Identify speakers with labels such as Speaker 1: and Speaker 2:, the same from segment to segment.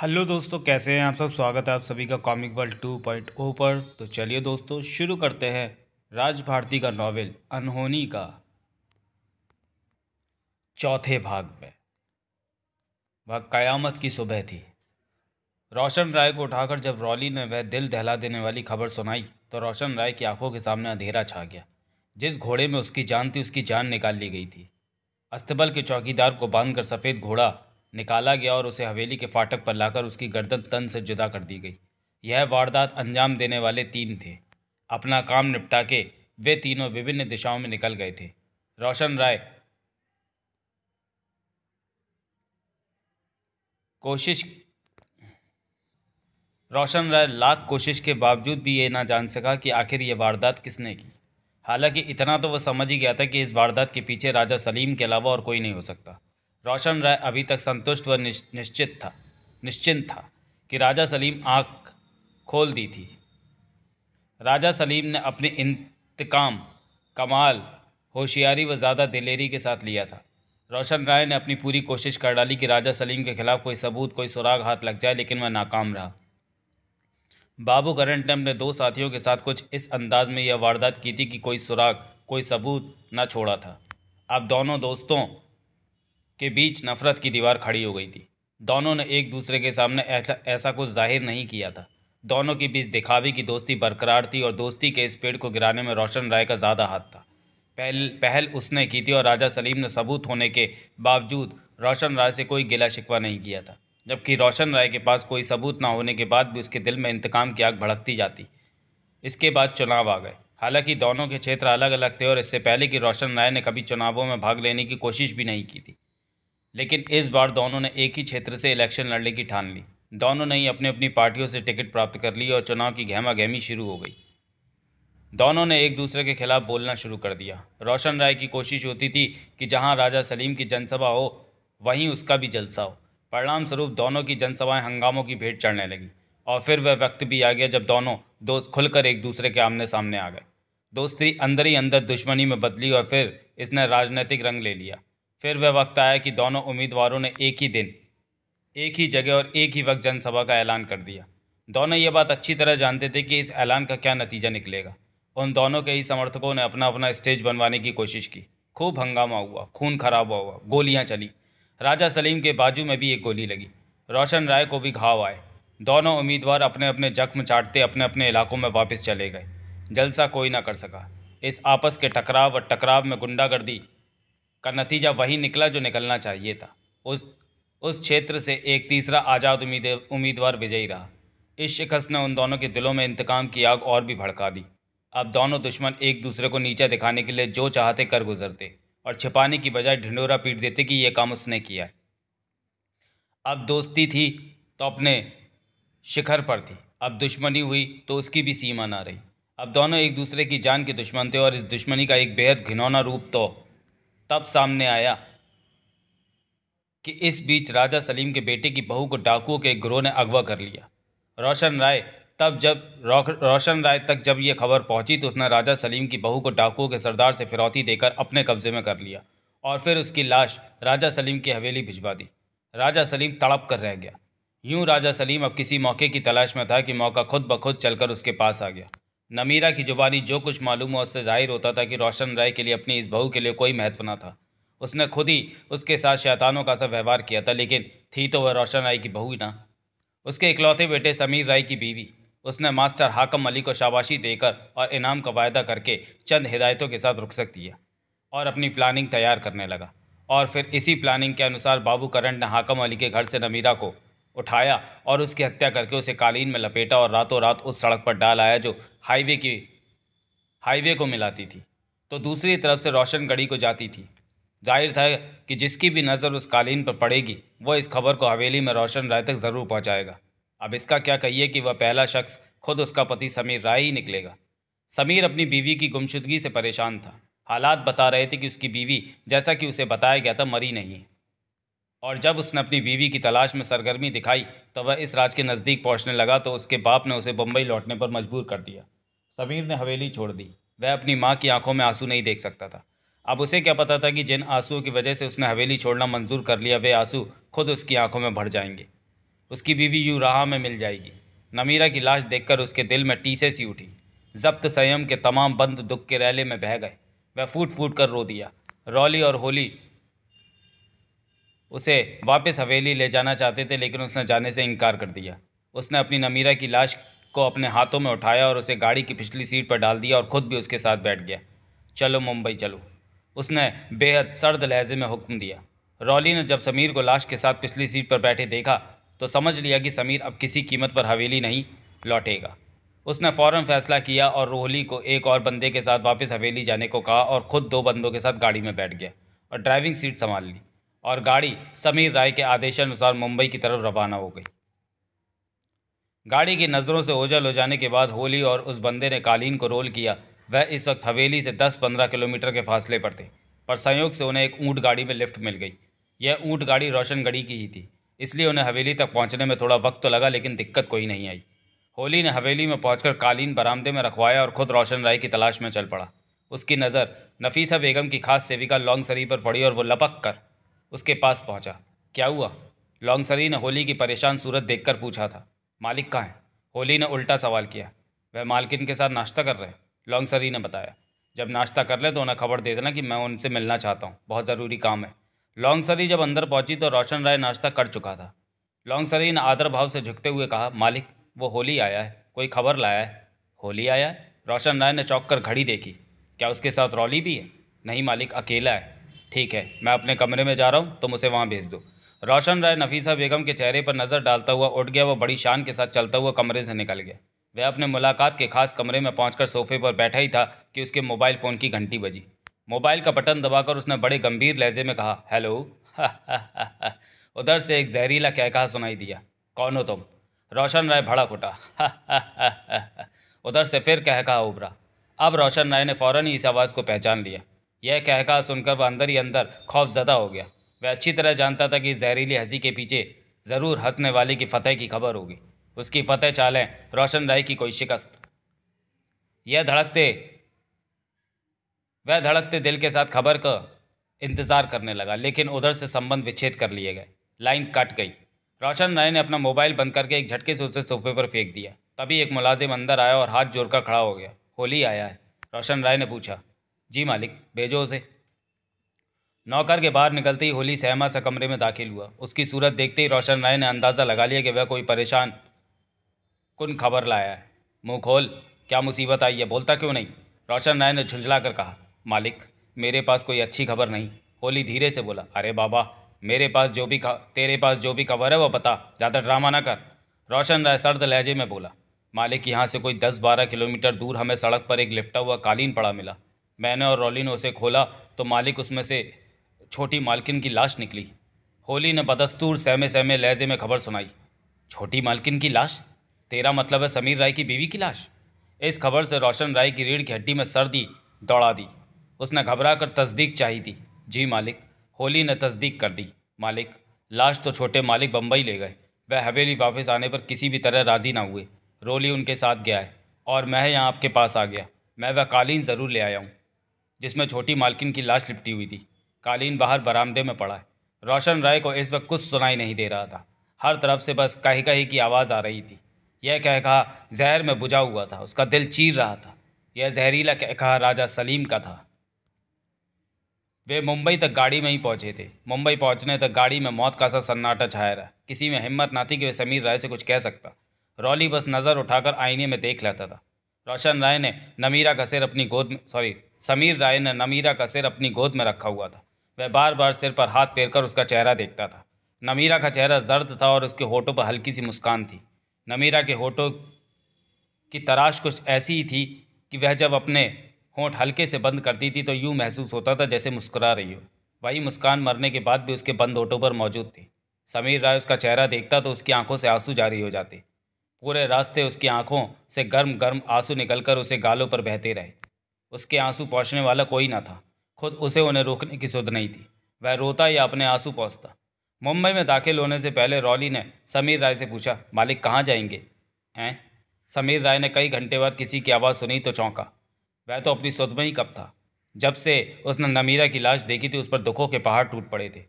Speaker 1: hello दोस्तों कैसे हैं आप सब स्वागत है आप सभी का comic world two point O पर तो चलिए दोस्तों शुरू करते हैं राज भारती का नावल अनहोनी का चौथे भाग में वह कयामत की सुबह थी रोशन राय को उठाकर जब रॉली ने वह दिल दहला देने वाली खबर सुनाई तो रोशन राय की आंखों के सामने अंधेरा छा गया जिस घोड़े में उसकी जान थी उसकी जान निकाल ली गई थी अस्तबल के चौकीदार को बांधकर सफ़ेद घोड़ा निकाला गया और उसे हवेली के फाटक पर लाकर उसकी गर्दन तन से जुदा कर दी गई यह वारदात अंजाम देने वाले तीन थे अपना काम निपटा के वे तीनों विभिन्न दिशाओं में निकल गए थे रोशन राय कोशिश रोशन राय लाख कोशिश के बावजूद भी ये ना जान सका कि आखिर ये वारदात किसने की हालांकि इतना तो वह समझ ही गया था कि इस वारदात के पीछे राजा सलीम के अलावा और कोई नहीं हो सकता रोशन राय अभी तक संतुष्ट व निश्चित था निश्चिंत था कि राजा सलीम आँख खोल दी थी राजा सलीम ने अपने इंतकाम कमाल होशियारी व ज़्यादा दिलेरी के साथ लिया था रोशन राय ने अपनी पूरी कोशिश कर डाली कि राजा सलीम के खिलाफ कोई सबूत कोई सुराग हाथ लग जाए लेकिन वह नाकाम रहा बाबू करंट ने अपने दो साथियों के साथ कुछ इस अंदाज में यह वारदात की थी कि कोई सुराग कोई सबूत ना छोड़ा था अब दोनों दोस्तों के बीच नफ़रत की दीवार खड़ी हो गई थी दोनों ने एक दूसरे के सामने ऐसा ऐसा कुछ जाहिर नहीं किया था दोनों के बीच दिखावे की दोस्ती बरकरार थी और दोस्ती के इस पेड़ को गिराने में रोशन राय का ज़्यादा हाथ था पहल पहल उसने की थी और राजा सलीम ने सबूत होने के बावजूद रोशन राय से कोई गिला शिकवा नहीं किया था जबकि रोशन राय के पास कोई सबूत ना होने के बाद भी उसके दिल में इंतकाम की आग भड़कती जाती इसके बाद चुनाव आ गए हालांकि दोनों के क्षेत्र अलग अलग थे और इससे पहले कि रोशन राय ने कभी चुनावों में भाग लेने की कोशिश भी नहीं की थी लेकिन इस बार दोनों ने एक ही क्षेत्र से इलेक्शन लड़ने की ठान ली दोनों ने ही अपनी अपनी पार्टियों से टिकट प्राप्त कर ली और चुनाव की गहमा गहमी शुरू हो गई दोनों ने एक दूसरे के खिलाफ बोलना शुरू कर दिया रोशन राय की कोशिश होती थी कि जहाँ राजा सलीम की जनसभा हो वहीं उसका भी जलसा हो परिणाम स्वरूप दोनों की जनसभाएं हंगामों की भेंट चढ़ने लगी और फिर वह वक्त भी आ गया जब दोनों दोस्त खुलकर एक दूसरे के आमने सामने आ गए दोस्ती अंदर ही अंदर दुश्मनी में बदली और फिर इसने राजनीतिक रंग ले लिया फिर वह वक्त आया कि दोनों उम्मीदवारों ने एक ही दिन एक ही जगह और एक ही वक्त जनसभा का ऐलान कर दिया दोनों ये बात अच्छी तरह जानते थे कि इस ऐलान का क्या नतीजा निकलेगा उन दोनों के ही समर्थकों ने अपना अपना स्टेज बनवाने की कोशिश की खूब हंगामा हुआ खून खराब हुआ हुआ गोलियाँ चली राजा सलीम के बाजू में भी एक गोली लगी रोशन राय को भी घाव आए दोनों उम्मीदवार अपने अपने जख्म चाटते अपने अपने इलाकों में वापस चले गए जलसा कोई ना कर सका इस आपस के टकराव और टकराव में गुंडागर्दी का नतीजा वही निकला जो निकलना चाहिए था उस उस क्षेत्र से एक तीसरा आज़ाद उम्मीद उम्मीदवार विजयी रहा इस शिकस्त ने उन दोनों के दिलों में इंतकाम की आग और भी भड़का दी अब दोनों दुश्मन एक दूसरे को नीचा दिखाने के लिए जो चाहते कर गुजरते और छिपाने की बजाय ढिंडोरा पीट देते कि यह काम उसने किया है अब दोस्ती थी तो अपने शिखर पर थी अब दुश्मनी हुई तो उसकी भी सीमा ना रही अब दोनों एक दूसरे की जान के दुश्मन थे और इस दुश्मनी का एक बेहद घिनौना रूप तो तब सामने आया कि इस बीच राजा सलीम के बेटे की बहू को डाकुओं के ग्रोह ने अगवा कर लिया रोशन राय तब जब रोशन राय तक जब यह खबर पहुंची तो उसने राजा सलीम की बहू को डाकुओं के सरदार से फिरौती देकर अपने कब्जे में कर लिया और फिर उसकी लाश राजा सलीम की हवेली भिजवा दी राजा सलीम तड़प कर रह गया यूं राजा सलीम अब किसी मौके की तलाश में था कि मौका खुद ब खुद चलकर उसके पास आ गया नमीरा की जुबानी जो कुछ मालूम हुआ उससे जाहिर होता था कि रोशन राय के लिए अपनी इस बहू के लिए कोई महत्व ना था उसने खुद ही उसके साथ शैतानों का सा व्यवहार किया था लेकिन थी तो वह रोशन राय की बहू ही ना उसके इकलौते बेटे समीर राय की बीवी उसने मास्टर हाकम अली को शाबाशी देकर और इनाम का वायदा करके चंद हिदायतों के साथ रुखसत किया और अपनी प्लानिंग तैयार करने लगा और फिर इसी प्लानिंग के अनुसार बाबू करण ने हाकम अली के घर से नमीरा को उठाया और उसकी हत्या करके उसे कालीन में लपेटा और रातों रात उस सड़क पर डाल आया जो हाईवे की हाईवे को मिलाती थी तो दूसरी तरफ से रोशन गढ़ी को जाती थी जाहिर था कि जिसकी भी नज़र उस कालीन पर पड़ेगी वह इस खबर को हवेली में रोशन राय तक ज़रूर पहुँचाएगा अब इसका क्या कहिए कि वह पहला शख्स खुद उसका पति समीर राय ही निकलेगा समीर अपनी बीवी की गुमशुदगी से परेशान था हालात बता रहे थे कि उसकी बीवी जैसा कि उसे बताया गया था मरी नहीं है और जब उसने अपनी बीवी की तलाश में सरगर्मी दिखाई तो वह इस राज के नज़दीक पहुंचने लगा तो उसके बाप ने उसे बम्बई लौटने पर मजबूर कर दिया समीर ने हवेली छोड़ दी वह अपनी माँ की आंखों में आंसू नहीं देख सकता था अब उसे क्या पता था कि जिन आंसुओं की वजह से उसने हवेली छोड़ना मंजूर कर लिया वे आंसू खुद उसकी आंखों में भर जाएंगे उसकी बीवी यूँ राह में मिल जाएगी नमीरा की लाश देखकर उसके दिल में टीसे सी उठी जब्त संयम के तमाम बंद दुख के रैले में बह गए वह फूट फूट कर रो दिया रौली और होली उसे वापस हवेली ले जाना चाहते थे लेकिन उसने जाने से इनकार कर दिया उसने अपनी नमीरा की लाश को अपने हाथों में उठाया और उसे गाड़ी की पिछली सीट पर डाल दिया और ख़ुद भी उसके साथ बैठ गया चलो मुंबई चलो उसने बेहद सर्द लहजे में हुक्म दिया रॉली ने जब समीर को लाश के साथ पिछली सीट पर बैठे देखा तो समझ लिया कि समीर अब किसी कीमत पर हवेली नहीं लौटेगा उसने फ़ौर फ़ैसला किया और रोहली को एक और बंदे के साथ वापस हवेली जाने को कहा और ख़ुद दो बंदों के साथ गाड़ी में बैठ गया और ड्राइविंग सीट संभाल ली और गाड़ी समीर राय के आदेशानुसार मुंबई की तरफ रवाना हो गई गाड़ी की नज़रों से ओझल हो जाने के बाद होली और उस बंदे ने कालीन को रोल किया वह इस वक्त हवेली से 10-15 किलोमीटर के फासले पर थे पर संयोग से उन्हें एक ऊँट गाड़ी में लिफ्ट मिल गई यह ऊँट गाड़ी रोशन गढ़ी की ही थी इसलिए उन्हें हवेली तक पहुँचने में थोड़ा वक्त तो लगा लेकिन दिक्कत कोई नहीं आई होली ने हवेली में पहुँच कालीन बरामदे में रखवाया और ख़ुद रोशन राय की तलाश में चल पड़ा उसकी नज़र नफीसा बेगम की खास सेविका लॉन्ग सरी पर पड़ी और वो लपक कर उसके पास पहुंचा क्या हुआ लॉन्गसरी ने होली की परेशान सूरत देखकर पूछा था मालिक कहाँ है होली ने उल्टा सवाल किया वह मालकिन के साथ नाश्ता कर रहे हैं लॉन्गसरी ने बताया जब नाश्ता कर ले तो उन्हें खबर दे देना कि मैं उनसे मिलना चाहता हूँ बहुत ज़रूरी काम है लॉन्गसरी जब अंदर पहुँची तो रोशन राय नाश्ता कर चुका था लॉन्गसरी ने आदर भाव से झुकते हुए कहा मालिक वो होली आया है कोई खबर लाया है होली आया है रोशन राय ने चौंक कर घड़ी देखी क्या उसके साथ रौली भी है नहीं मालिक अकेला है ठीक है मैं अपने कमरे में जा रहा हूँ तुम उसे वहाँ भेज दो रोशन राय नफीसा बेगम के चेहरे पर नज़र डालता हुआ उठ गया वो बड़ी शान के साथ चलता हुआ कमरे से निकल गया वह अपने मुलाकात के खास कमरे में पहुंचकर सोफे पर बैठा ही था कि उसके मोबाइल फ़ोन की घंटी बजी मोबाइल का बटन दबाकर उसने बड़े गंभीर लहजे में कहा हेलो उधर से एक जहरीला कहा सुनाई दिया कौन हो तुम रोशन राय भड़क उठा उधर से फिर कह कहा उभरा अब रोशन राय ने फ़ौरन ही इस आवाज़ को पहचान लिया यह कहका सुनकर वह अंदर ही अंदर खौफ ज़्यादा हो गया वह अच्छी तरह जानता था कि जहरीली हंसी के पीछे ज़रूर हंसने वाले की फ़तह की खबर होगी उसकी फतेह चालें रोशन राय की कोई शिकस्त यह धड़कते वह धड़कते दिल के साथ खबर का इंतज़ार करने लगा लेकिन उधर से संबंध विच्छेद कर लिए गए लाइन कट गई रोशन राय ने अपना मोबाइल बंद करके एक झटके से उसे सोफे पर फेंक दिया तभी एक मुलाजिम अंदर आया और हाथ जोड़कर खड़ा हो गया होली आया है रोशन राय ने पूछा जी मालिक भेजो उसे नौकर के बाहर निकलते ही होली सहमा सा कमरे में दाखिल हुआ उसकी सूरत देखते ही रोशन राय ने अंदाज़ा लगा लिया कि वह कोई परेशान कुन खबर लाया है मुँह खोल क्या मुसीबत आई है बोलता क्यों नहीं रोशन राय ने झुंझला कर कहा मालिक मेरे पास कोई अच्छी खबर नहीं होली धीरे से बोला अरे बाबा मेरे पास जो भी तेरे पास जो भी खबर है वह बता ज़्यादा ड्रामा ना कर रोशन राय सर्द लहजे में बोला मालिक यहाँ से कोई दस बारह किलोमीटर दूर हमें सड़क पर एक लिपटा हुआ कालीन पड़ा मिला मैंने और रोलिन उसे खोला तो मालिक उसमें से छोटी मालकिन की लाश निकली होली ने बदस्तूर सहमे सहमे लहजे में खबर सुनाई छोटी मालकिन की लाश तेरा मतलब है समीर राय की बीवी की लाश इस खबर से रोशन राय की रीढ़ की हड्डी में सर्दी दौड़ा दी उसने घबरा कर तस्दीक चाही थी जी मालिक होली ने तस्दीक कर दी मालिक लाश तो छोटे मालिक बम्बई ले गए वह हवेली वापस आने पर किसी भी तरह राज़ी ना हुए रोली उनके साथ गया है और मैं यहाँ आपके पास आ गया मैं वह कालीन ज़रूर ले आया हूँ जिसमें छोटी मालकिन की लाश लिपटी हुई थी कालीन बाहर बरामदे में पड़ा है रोशन राय को इस वक्त कुछ सुनाई नहीं दे रहा था हर तरफ से बस कही कहीं की आवाज़ आ रही थी यह कह कहा जहर में बुझा हुआ था उसका दिल चीर रहा था यह जहरीला कह कहा राजा सलीम का था वे मुंबई तक गाड़ी में ही पहुंचे थे मुंबई पहुंचने तक गाड़ी में मौत का सा सन्नाटा छाया रहा किसी में हिम्मत ना थी कि वह समीर राय से कुछ कह सकता रौली बस नज़र उठाकर आईने में देख लेता था रोशन राय ने नमीरा का सिर अपनी गोद में सॉरी समीर राय ने नमीरा का सिर अपनी गोद में रखा हुआ था वह बार बार सिर पर हाथ फेर कर उसका चेहरा देखता था नमीरा का चेहरा जर्द था और उसके होठों पर हल्की सी मुस्कान थी नमीरा के होठों की तराश कुछ ऐसी ही थी कि वह जब अपने होंठ हल्के से बंद करती थी तो यूँ महसूस होता था जैसे मुस्कुरा रही हो वही मुस्कान मरने के बाद भी उसके बंद होठों पर मौजूद थी समीर राय उसका चेहरा देखता तो उसकी आंखों से आंसू जारी हो जाते पूरे रास्ते उसकी आंखों से गर्म गर्म आंसू निकलकर उसे गालों पर बहते रहे उसके आंसू पहुँचने वाला कोई ना था खुद उसे उन्हें रोकने की सुध नहीं थी वह रोता या अपने आंसू पहुँचता मुंबई में दाखिल होने से पहले रॉली ने समीर राय से पूछा मालिक कहाँ जाएंगे हैं समीर राय ने कई घंटे बाद किसी की आवाज़ सुनी तो चौंका वह तो अपनी सुध में ही कब था जब से उसने नमीरा की लाश देखी थी उस पर दुखों के पहाड़ टूट पड़े थे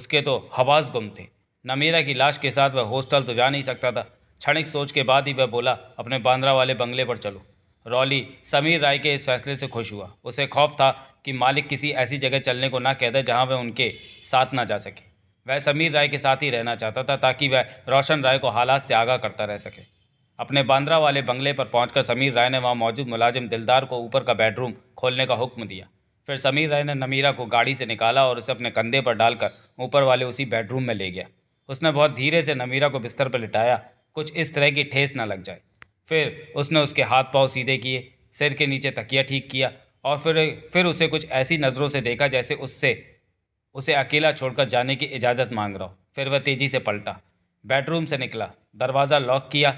Speaker 1: उसके तो हवास गुम थे नमीरा की लाश के साथ वह हॉस्टल तो जा नहीं सकता था क्षणिक सोच के बाद ही वह बोला अपने बांद्रा वाले बंगले पर चलो रॉली समीर राय के इस फैसले से खुश हुआ उसे खौफ था कि मालिक किसी ऐसी जगह चलने को ना कह दे जहां वह उनके साथ ना जा सके वह समीर राय के साथ ही रहना चाहता था ताकि वह रोशन राय को हालात से आगाह करता रह सके अपने बांद्रा वाले बंगले पर पहुंचकर समीर राय ने वहां मौजूद मुलाजिम दिलदार को ऊपर का बेडरूम खोलने का हुक्म दिया फिर समीर राय ने नमीरा को गाड़ी से निकाला और उसे अपने कंधे पर डालकर ऊपर वाले उसी बेडरूम में ले गया उसने बहुत धीरे से नमीरा को बिस्तर पर लिटाया कुछ इस तरह की ठेस न लग जाए फिर उसने उसके हाथ पाँव सीधे किए सिर के नीचे तकिया ठीक किया और फिर फिर उसे कुछ ऐसी नज़रों से देखा जैसे उससे उसे अकेला छोड़कर जाने की इजाज़त मांग रहा हो फिर वह तेज़ी से पलटा बेडरूम से निकला दरवाज़ा लॉक किया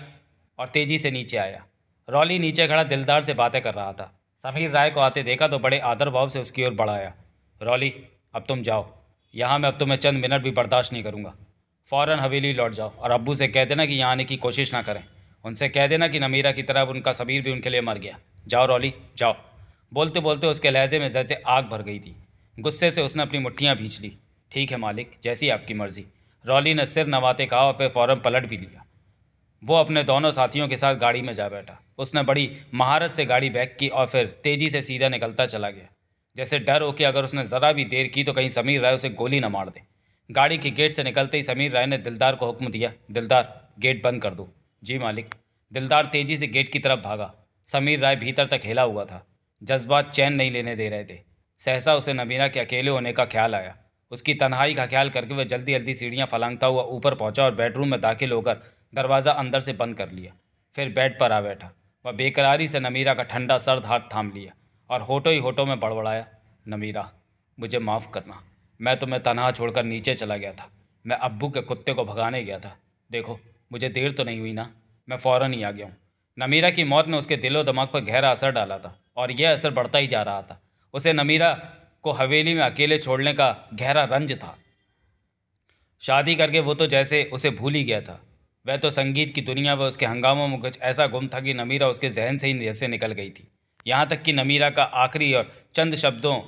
Speaker 1: और तेज़ी से नीचे आया रॉली नीचे खड़ा दिलदार से बातें कर रहा था समीर राय को आते देखा तो बड़े आदर भाव से उसकी ओर बढ़ाया रॉली अब तुम जाओ यहाँ मैं अब तुम्हें चंद मिनट भी बर्दाश्त नहीं करूँगा फ़ौर हवेली लौट जाओ और अबू से कह देना कि यहाँ आने की कोशिश ना करें उनसे कह देना कि नमीरा की तरह उनका सबीर भी उनके लिए मर गया जाओ रौली जाओ बोलते बोलते उसके लहजे में जैसे आग भर गई थी गुस्से से उसने अपनी मुठ्ठियाँ भींच ली ठीक है मालिक जैसी आपकी मर्ज़ी रौली ने सिर नवाते कहा और फिर फ़ौर पलट भी लिया वो अपने दोनों साथियों के साथ गाड़ी में जा बैठा उसने बड़ी महारत से गाड़ी बैक की और फिर तेज़ी से सीधा निकलता चला गया जैसे डर हो कि अगर उसने ज़रा भी देर की तो कहीं समीर राय उसे गोली न मार दे गाड़ी के गेट से निकलते ही समीर राय ने दिलदार को हुक्म दिया दिलदार गेट बंद कर दो जी मालिक दिलदार तेज़ी से गेट की तरफ भागा समीर राय भीतर तक हिला हुआ था जज्बात चैन नहीं लेने दे रहे थे सहसा उसे नबीना के अकेले होने का ख्याल आया उसकी तन्हाई का ख्याल करके वह जल्दी जल्दी सीढ़ियाँ फलांगता हुआ ऊपर पहुँचा और बेडरूम में दाखिल होकर दरवाज़ा अंदर से बंद कर लिया फिर बेड पर आ बैठा वह बेकरारी से नमीरा का ठंडा सर्द हाथ थाम लिया और होटो ही होटो में बड़बड़ाया नमीरा मुझे माफ़ करना मैं तुम्हें तनहा छोड़कर नीचे चला गया था मैं अब्बू के कुत्ते को भगाने गया था देखो मुझे देर तो नहीं हुई ना मैं फ़ौर ही आ गया हूँ नमीरा की मौत ने उसके दिलो दिमाग पर गहरा असर डाला था और यह असर बढ़ता ही जा रहा था उसे नमीरा को हवेली में अकेले छोड़ने का गहरा रंज था शादी करके वो तो जैसे उसे भूल ही गया था वह तो संगीत की दुनिया व उसके हंगामों में कुछ ऐसा गुम था कि नमीरा उसके जहन से ही जैसे निकल गई थी यहाँ तक कि नमीरा का आखिरी और चंद शब्दों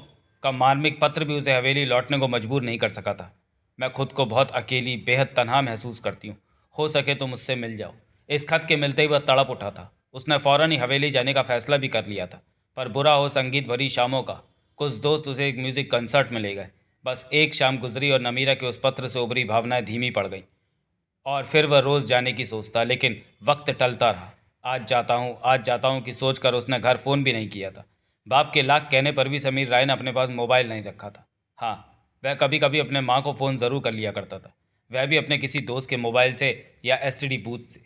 Speaker 1: का मार्मिक पत्र भी उसे हवेली लौटने को मजबूर नहीं कर सका था मैं खुद को बहुत अकेली बेहद तनहा महसूस करती हूँ हो सके तो मुझसे मिल जाओ इस खत के मिलते ही वह तड़प उठा था उसने फ़ौरन ही हवेली जाने का फैसला भी कर लिया था पर बुरा हो संगीत भरी शामों का कुछ दोस्त उसे एक म्यूज़िक कंसर्ट में ले गए बस एक शाम गुजरी और नमीरा के उस पत्र से उभरी भावनाएं धीमी पड़ गईं और फिर वह रोज़ जाने की सोचता लेकिन वक्त टलता रहा आज जाता हूँ आज जाता हूँ कि सोचकर उसने घर फ़ोन भी नहीं किया था बाप के लाख कहने पर भी समीर राय ने अपने पास मोबाइल नहीं रखा था हाँ वह कभी कभी अपने माँ को फ़ोन ज़रूर कर लिया करता था वह भी अपने किसी दोस्त के मोबाइल से या एस बूथ से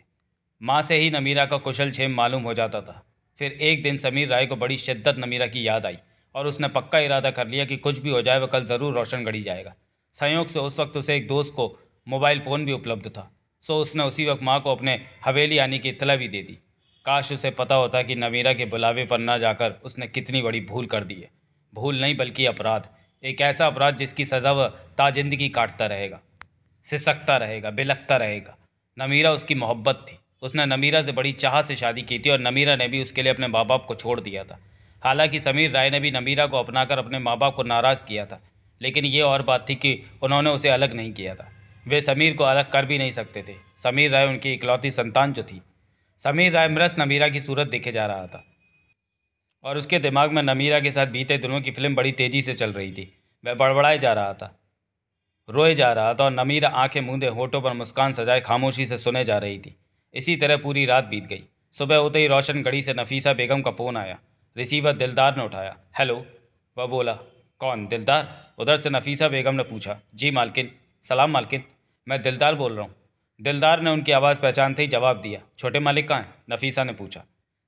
Speaker 1: माँ से ही नमीरा का कुशल छेम मालूम हो जाता था फिर एक दिन समीर राय को बड़ी शिद्दत नमीरा की याद आई और उसने पक्का इरादा कर लिया कि कुछ भी हो जाए वह कल ज़रूर रोशन गढ़ी जाएगा संयोग से उस वक्त उसे एक दोस्त को मोबाइल फ़ोन भी उपलब्ध था सो उसने उसी वक्त माँ को अपने हवेली आने की इतला भी दे दी काश उसे पता होता कि नमीरा के बुलावे पर ना जाकर उसने कितनी बड़ी भूल कर दी है भूल नहीं बल्कि अपराध एक ऐसा अपराध जिसकी सज़ा वह ताजिंदगी काटता रहेगा सिसकता रहेगा बिलकता रहेगा नमीरा उसकी मोहब्बत थी उसने नमीरा से बड़ी चाह से शादी की थी और नमीरा ने भी उसके लिए अपने माँ बाप को छोड़ दिया था हालांकि समीर राय ने भी नमीरा को अपनाकर अपने माँ बाप को नाराज़ किया था लेकिन ये और बात थी कि उन्होंने उसे अलग नहीं किया था वे समीर को अलग कर भी नहीं सकते थे समीर राय उनकी इकलौती संतान जो थी समीर राय मृत नमीरा की सूरत देखे जा रहा था और उसके दिमाग में नमीरा के साथ बीते दिनों की फिल्म बड़ी तेज़ी से चल रही थी वह बड़बड़ाए जा रहा था रोए जा रहा था और नमीरा आंखें मूंदे होठों पर मुस्कान सजाए खामोशी से सुने जा रही थी इसी तरह पूरी रात बीत गई सुबह होते ही रोशन घड़ी से नफीसा बेगम का फ़ोन आया रिसीवर दिलदार ने उठाया हेलो वह बोला कौन दिलदार उधर से नफीसा बेगम ने पूछा जी मालकिन सलाम मालकिन मैं दिलदार बोल रहा हूँ दिलदार ने उनकी आवाज़ पहचानते ही जवाब दिया छोटे मालिक कहाँ हैं नफीसा ने पूछा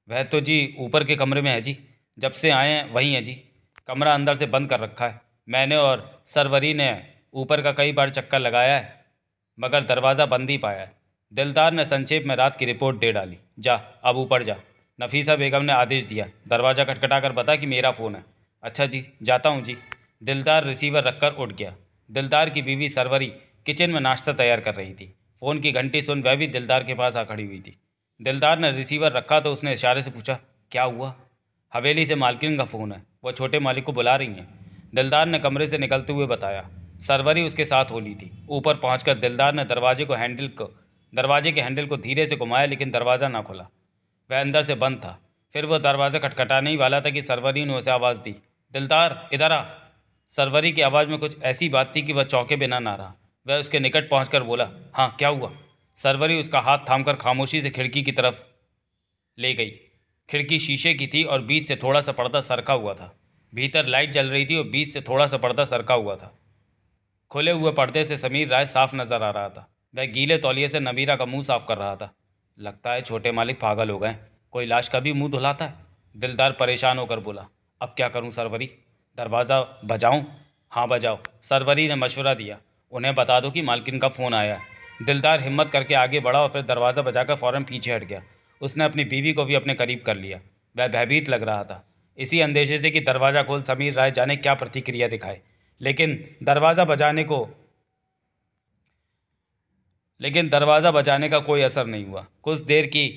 Speaker 1: वह तो जी ऊपर के कमरे में है जी जब से आए हैं वहीं हैं जी कमरा अंदर से बंद कर रखा है मैंने और सरवरी ने ऊपर का कई बार चक्कर लगाया है मगर दरवाज़ा बंद ही पाया है दिलदार ने संक्षेप में रात की रिपोर्ट दे डाली जा अब ऊपर जा नफीसा बेगम ने आदेश दिया दरवाज़ा खटखटाकर बता कि मेरा फ़ोन है अच्छा जी जाता हूँ जी दिलदार रिसीवर रखकर उठ गया दिलदार की बीवी सरवरी किचन में नाश्ता तैयार कर रही थी फ़ोन की घंटी सुन वह भी दिलदार के पास आ खड़ी हुई थी दिलदार ने रिसीवर रखा तो उसने इशारे से पूछा क्या हुआ हवेली से मालकिन का फ़ोन है वह छोटे मालिक को बुला रही हैं दिलदार ने कमरे से निकलते हुए बताया सरवरी उसके साथ हो ली थी ऊपर पहुंचकर दिलदार ने दरवाजे को हैंडल को दरवाजे के हैंडल को धीरे से घुमाया लेकिन दरवाज़ा ना खुला वह अंदर से बंद था फिर वह दरवाज़ा खटखटाने ही वाला था कि सरवरी ने उसे आवाज़ दी दिलदार इधर आ सरवरी की आवाज़ में कुछ ऐसी बात थी कि वह चौके बिना ना रहा वह उसके निकट पहुँच बोला हाँ क्या हुआ सरवरी उसका हाथ थाम खामोशी से खिड़की की तरफ ले गई खिड़की शीशे की थी और बीच से थोड़ा सा पर्दा सरका हुआ था भीतर लाइट जल रही थी और बीच से थोड़ा सा पर्दा सरका हुआ था खुले हुए पर्दे से समीर राय साफ नज़र आ रहा था वह गीले तौलिए से नबीरा का मुंह साफ कर रहा था लगता है छोटे मालिक पागल हो गए कोई लाश का भी मुंह धुलाता है दिलदार परेशान होकर बोला अब क्या करूं सरवरी दरवाज़ा बजाऊं हाँ बजाओ सरवरी ने मशवरा दिया उन्हें बता दो कि मालकिन का फ़ोन आया दिलदार हिम्मत करके आगे बढ़ा और फिर दरवाज़ा कर फ़ौरन पीछे हट गया उसने अपनी बीवी को भी अपने करीब कर लिया वह भयभीत लग रहा था इसी अंदेशे से कि दरवाज़ा खोल समीर राय जाने क्या प्रतिक्रिया दिखाई लेकिन दरवाज़ा बजाने को लेकिन दरवाज़ा बजाने का कोई असर नहीं हुआ कुछ देर की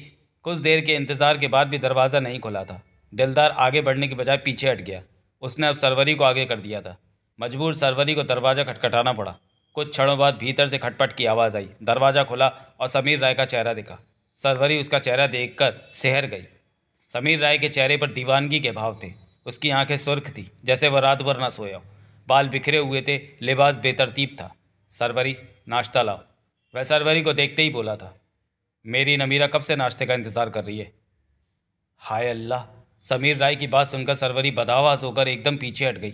Speaker 1: कुछ देर के इंतज़ार के बाद भी दरवाज़ा नहीं खुला था दिलदार आगे बढ़ने के बजाय पीछे हट गया उसने अब सरवरी को आगे कर दिया था मजबूर सरवरी को दरवाज़ा खटखटाना पड़ा कुछ क्षणों बाद भीतर से खटपट की आवाज़ आई दरवाज़ा खुला और समीर राय का चेहरा दिखा सरवरी उसका चेहरा देख सहर गई समीर राय के चेहरे पर दीवानगी के भाव थे उसकी आँखें सुर्ख थी जैसे वह रात भर ना सोया हो बाल बिखरे हुए थे लिबास बेतरतीब था सरवरी नाश्ता लाओ वह सरवरी को देखते ही बोला था मेरी नमीरा कब से नाश्ते का इंतज़ार कर रही है हाय अल्लाह समीर राय की बात सुनकर सरवरी बदावास होकर एकदम पीछे हट गई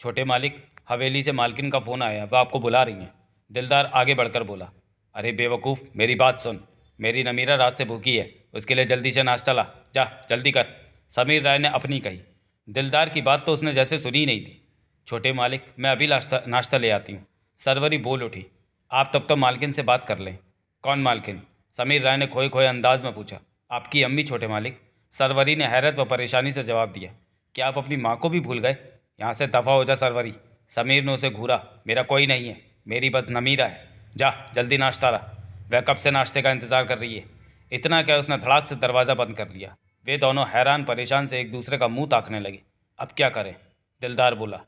Speaker 1: छोटे मालिक हवेली से मालकिन का फ़ोन आया वह आपको बुला रही हैं दिलदार आगे बढ़कर बोला अरे बेवकूफ़ मेरी बात सुन मेरी नमीरा रात से भूखी है उसके लिए जल्दी से नाश्ता ला जा जल्दी कर समीर राय ने अपनी कही दिलदार की बात तो उसने जैसे सुनी नहीं थी छोटे मालिक मैं अभी नाश्ता नाश्ता ले आती हूँ सरवरी बोल उठी आप तब तो मालकिन से बात कर लें कौन मालकिन समीर राय ने खोए खोए अंदाज में पूछा आपकी अम्मी छोटे मालिक सरवरी ने हैरत व परेशानी से जवाब दिया क्या आप अपनी माँ को भी भूल गए यहाँ से दफ़ा हो जा सरवरी समीर ने उसे घूरा मेरा कोई नहीं है मेरी बस नमीरा है जा जल्दी नाश्ता रहा वह कब से नाश्ते का इंतज़ार कर रही है इतना क्या उसने धड़ाक से दरवाज़ा बंद कर लिया वे दोनों हैरान परेशान से एक दूसरे का मुंह ताकने लगे अब क्या करें दिलदार बोला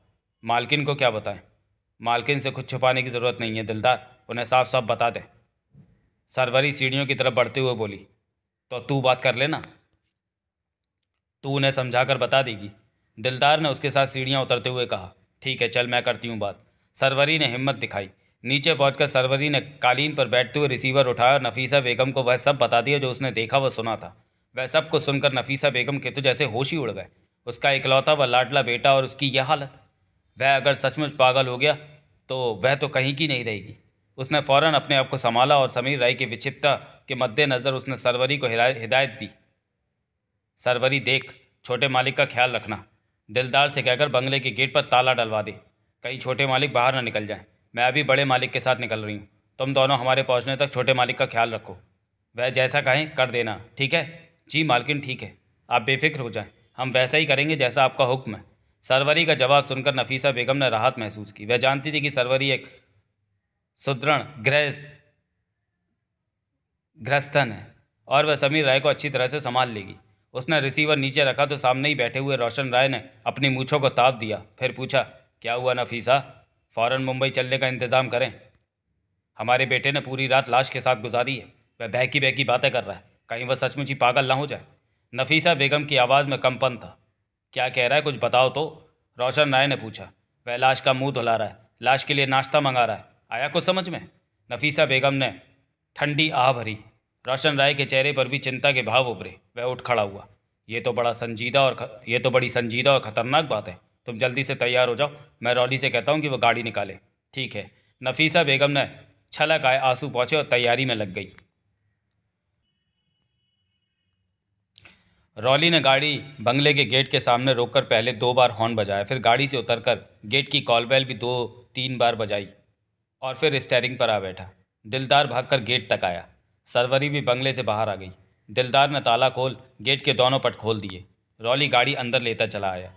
Speaker 1: मालकिन को क्या बताएं मालकिन से कुछ छुपाने की ज़रूरत नहीं है दिलदार उन्हें साफ साफ बता दें सरवरी सीढ़ियों की तरफ बढ़ते हुए बोली तो तू बात कर लेना तू उन्हें समझा कर बता देगी दिलदार ने उसके साथ सीढ़ियाँ उतरते हुए कहा ठीक है चल मैं करती हूँ बात सरवरी ने हिम्मत दिखाई नीचे पहुंचकर सरवरी ने कालीन पर बैठते हुए रिसीवर उठाया और नफीसा बेगम को वह सब बता दिया जो उसने देखा व सुना था वह सब कुछ सुनकर नफीसा बेगम के तो जैसे होश ही उड़ गए उसका इकलौता व लाडला बेटा और उसकी यह हालत वह अगर सचमुच पागल हो गया तो वह तो कहीं की नहीं रहेगी उसने फ़ौरन अपने आप को संभाला और समीर राय की विक्षिप्ता के मद्देनज़र उसने सरवरी को हिदायत दी सरवरी देख छोटे मालिक का ख्याल रखना दिलदार से कहकर बंगले के गेट पर ताला डलवा दे कहीं छोटे मालिक बाहर ना निकल जाए मैं अभी बड़े मालिक के साथ निकल रही हूँ तुम दोनों हमारे पहुँचने तक छोटे मालिक का ख्याल रखो वह जैसा कहें कर देना ठीक है जी मालकिन ठीक है आप बेफिक्र हो जाएं हम वैसा ही करेंगे जैसा आपका हुक्म है सरवरी का जवाब सुनकर नफीसा बेगम ने राहत महसूस की वह जानती थी कि सरवरी एक सुदृढ़ गृहस्थ गृहस्थन है और वह समीर राय को अच्छी तरह से संभाल लेगी उसने रिसीवर नीचे रखा तो सामने ही बैठे हुए रोशन राय ने अपनी मूछों को ताप दिया फिर पूछा क्या हुआ नफीसा फ़ौरन मुंबई चलने का इंतज़ाम करें हमारे बेटे ने पूरी रात लाश के साथ गुजारी है वह बहकी बहकी बातें कर रहा है कहीं वह सचमुच ही पागल ना हो जाए नफीसा बेगम की आवाज़ में कंपन था क्या कह रहा है कुछ बताओ तो रोशन राय ने पूछा वह लाश का मुंह धुला रहा है लाश के लिए नाश्ता मंगा रहा है आया कुछ समझ में नफीसा बेगम ने ठंडी आह भरी रोशन राय के चेहरे पर भी चिंता के भाव उभरे वह उठ खड़ा हुआ ये तो बड़ा संजीदा और ख... ये तो बड़ी संजीदा और ख़तरनाक बात है तुम जल्दी से तैयार हो जाओ मैं रॉली से कहता हूँ कि वह गाड़ी निकाले ठीक है नफीसा बेगम ने छलक आए आंसू पहुँचे और तैयारी में लग गई रॉली ने गाड़ी बंगले के गेट के सामने रोककर पहले दो बार हॉर्न बजाया फिर गाड़ी से उतरकर गेट की कॉल बैल भी दो तीन बार बजाई और फिर स्टेयरिंग पर आ बैठा दिलदार भागकर गेट तक आया सरवरी भी बंगले से बाहर आ गई दिलदार ने ताला खोल गेट के दोनों पट खोल दिए रॉली गाड़ी अंदर लेता चला आया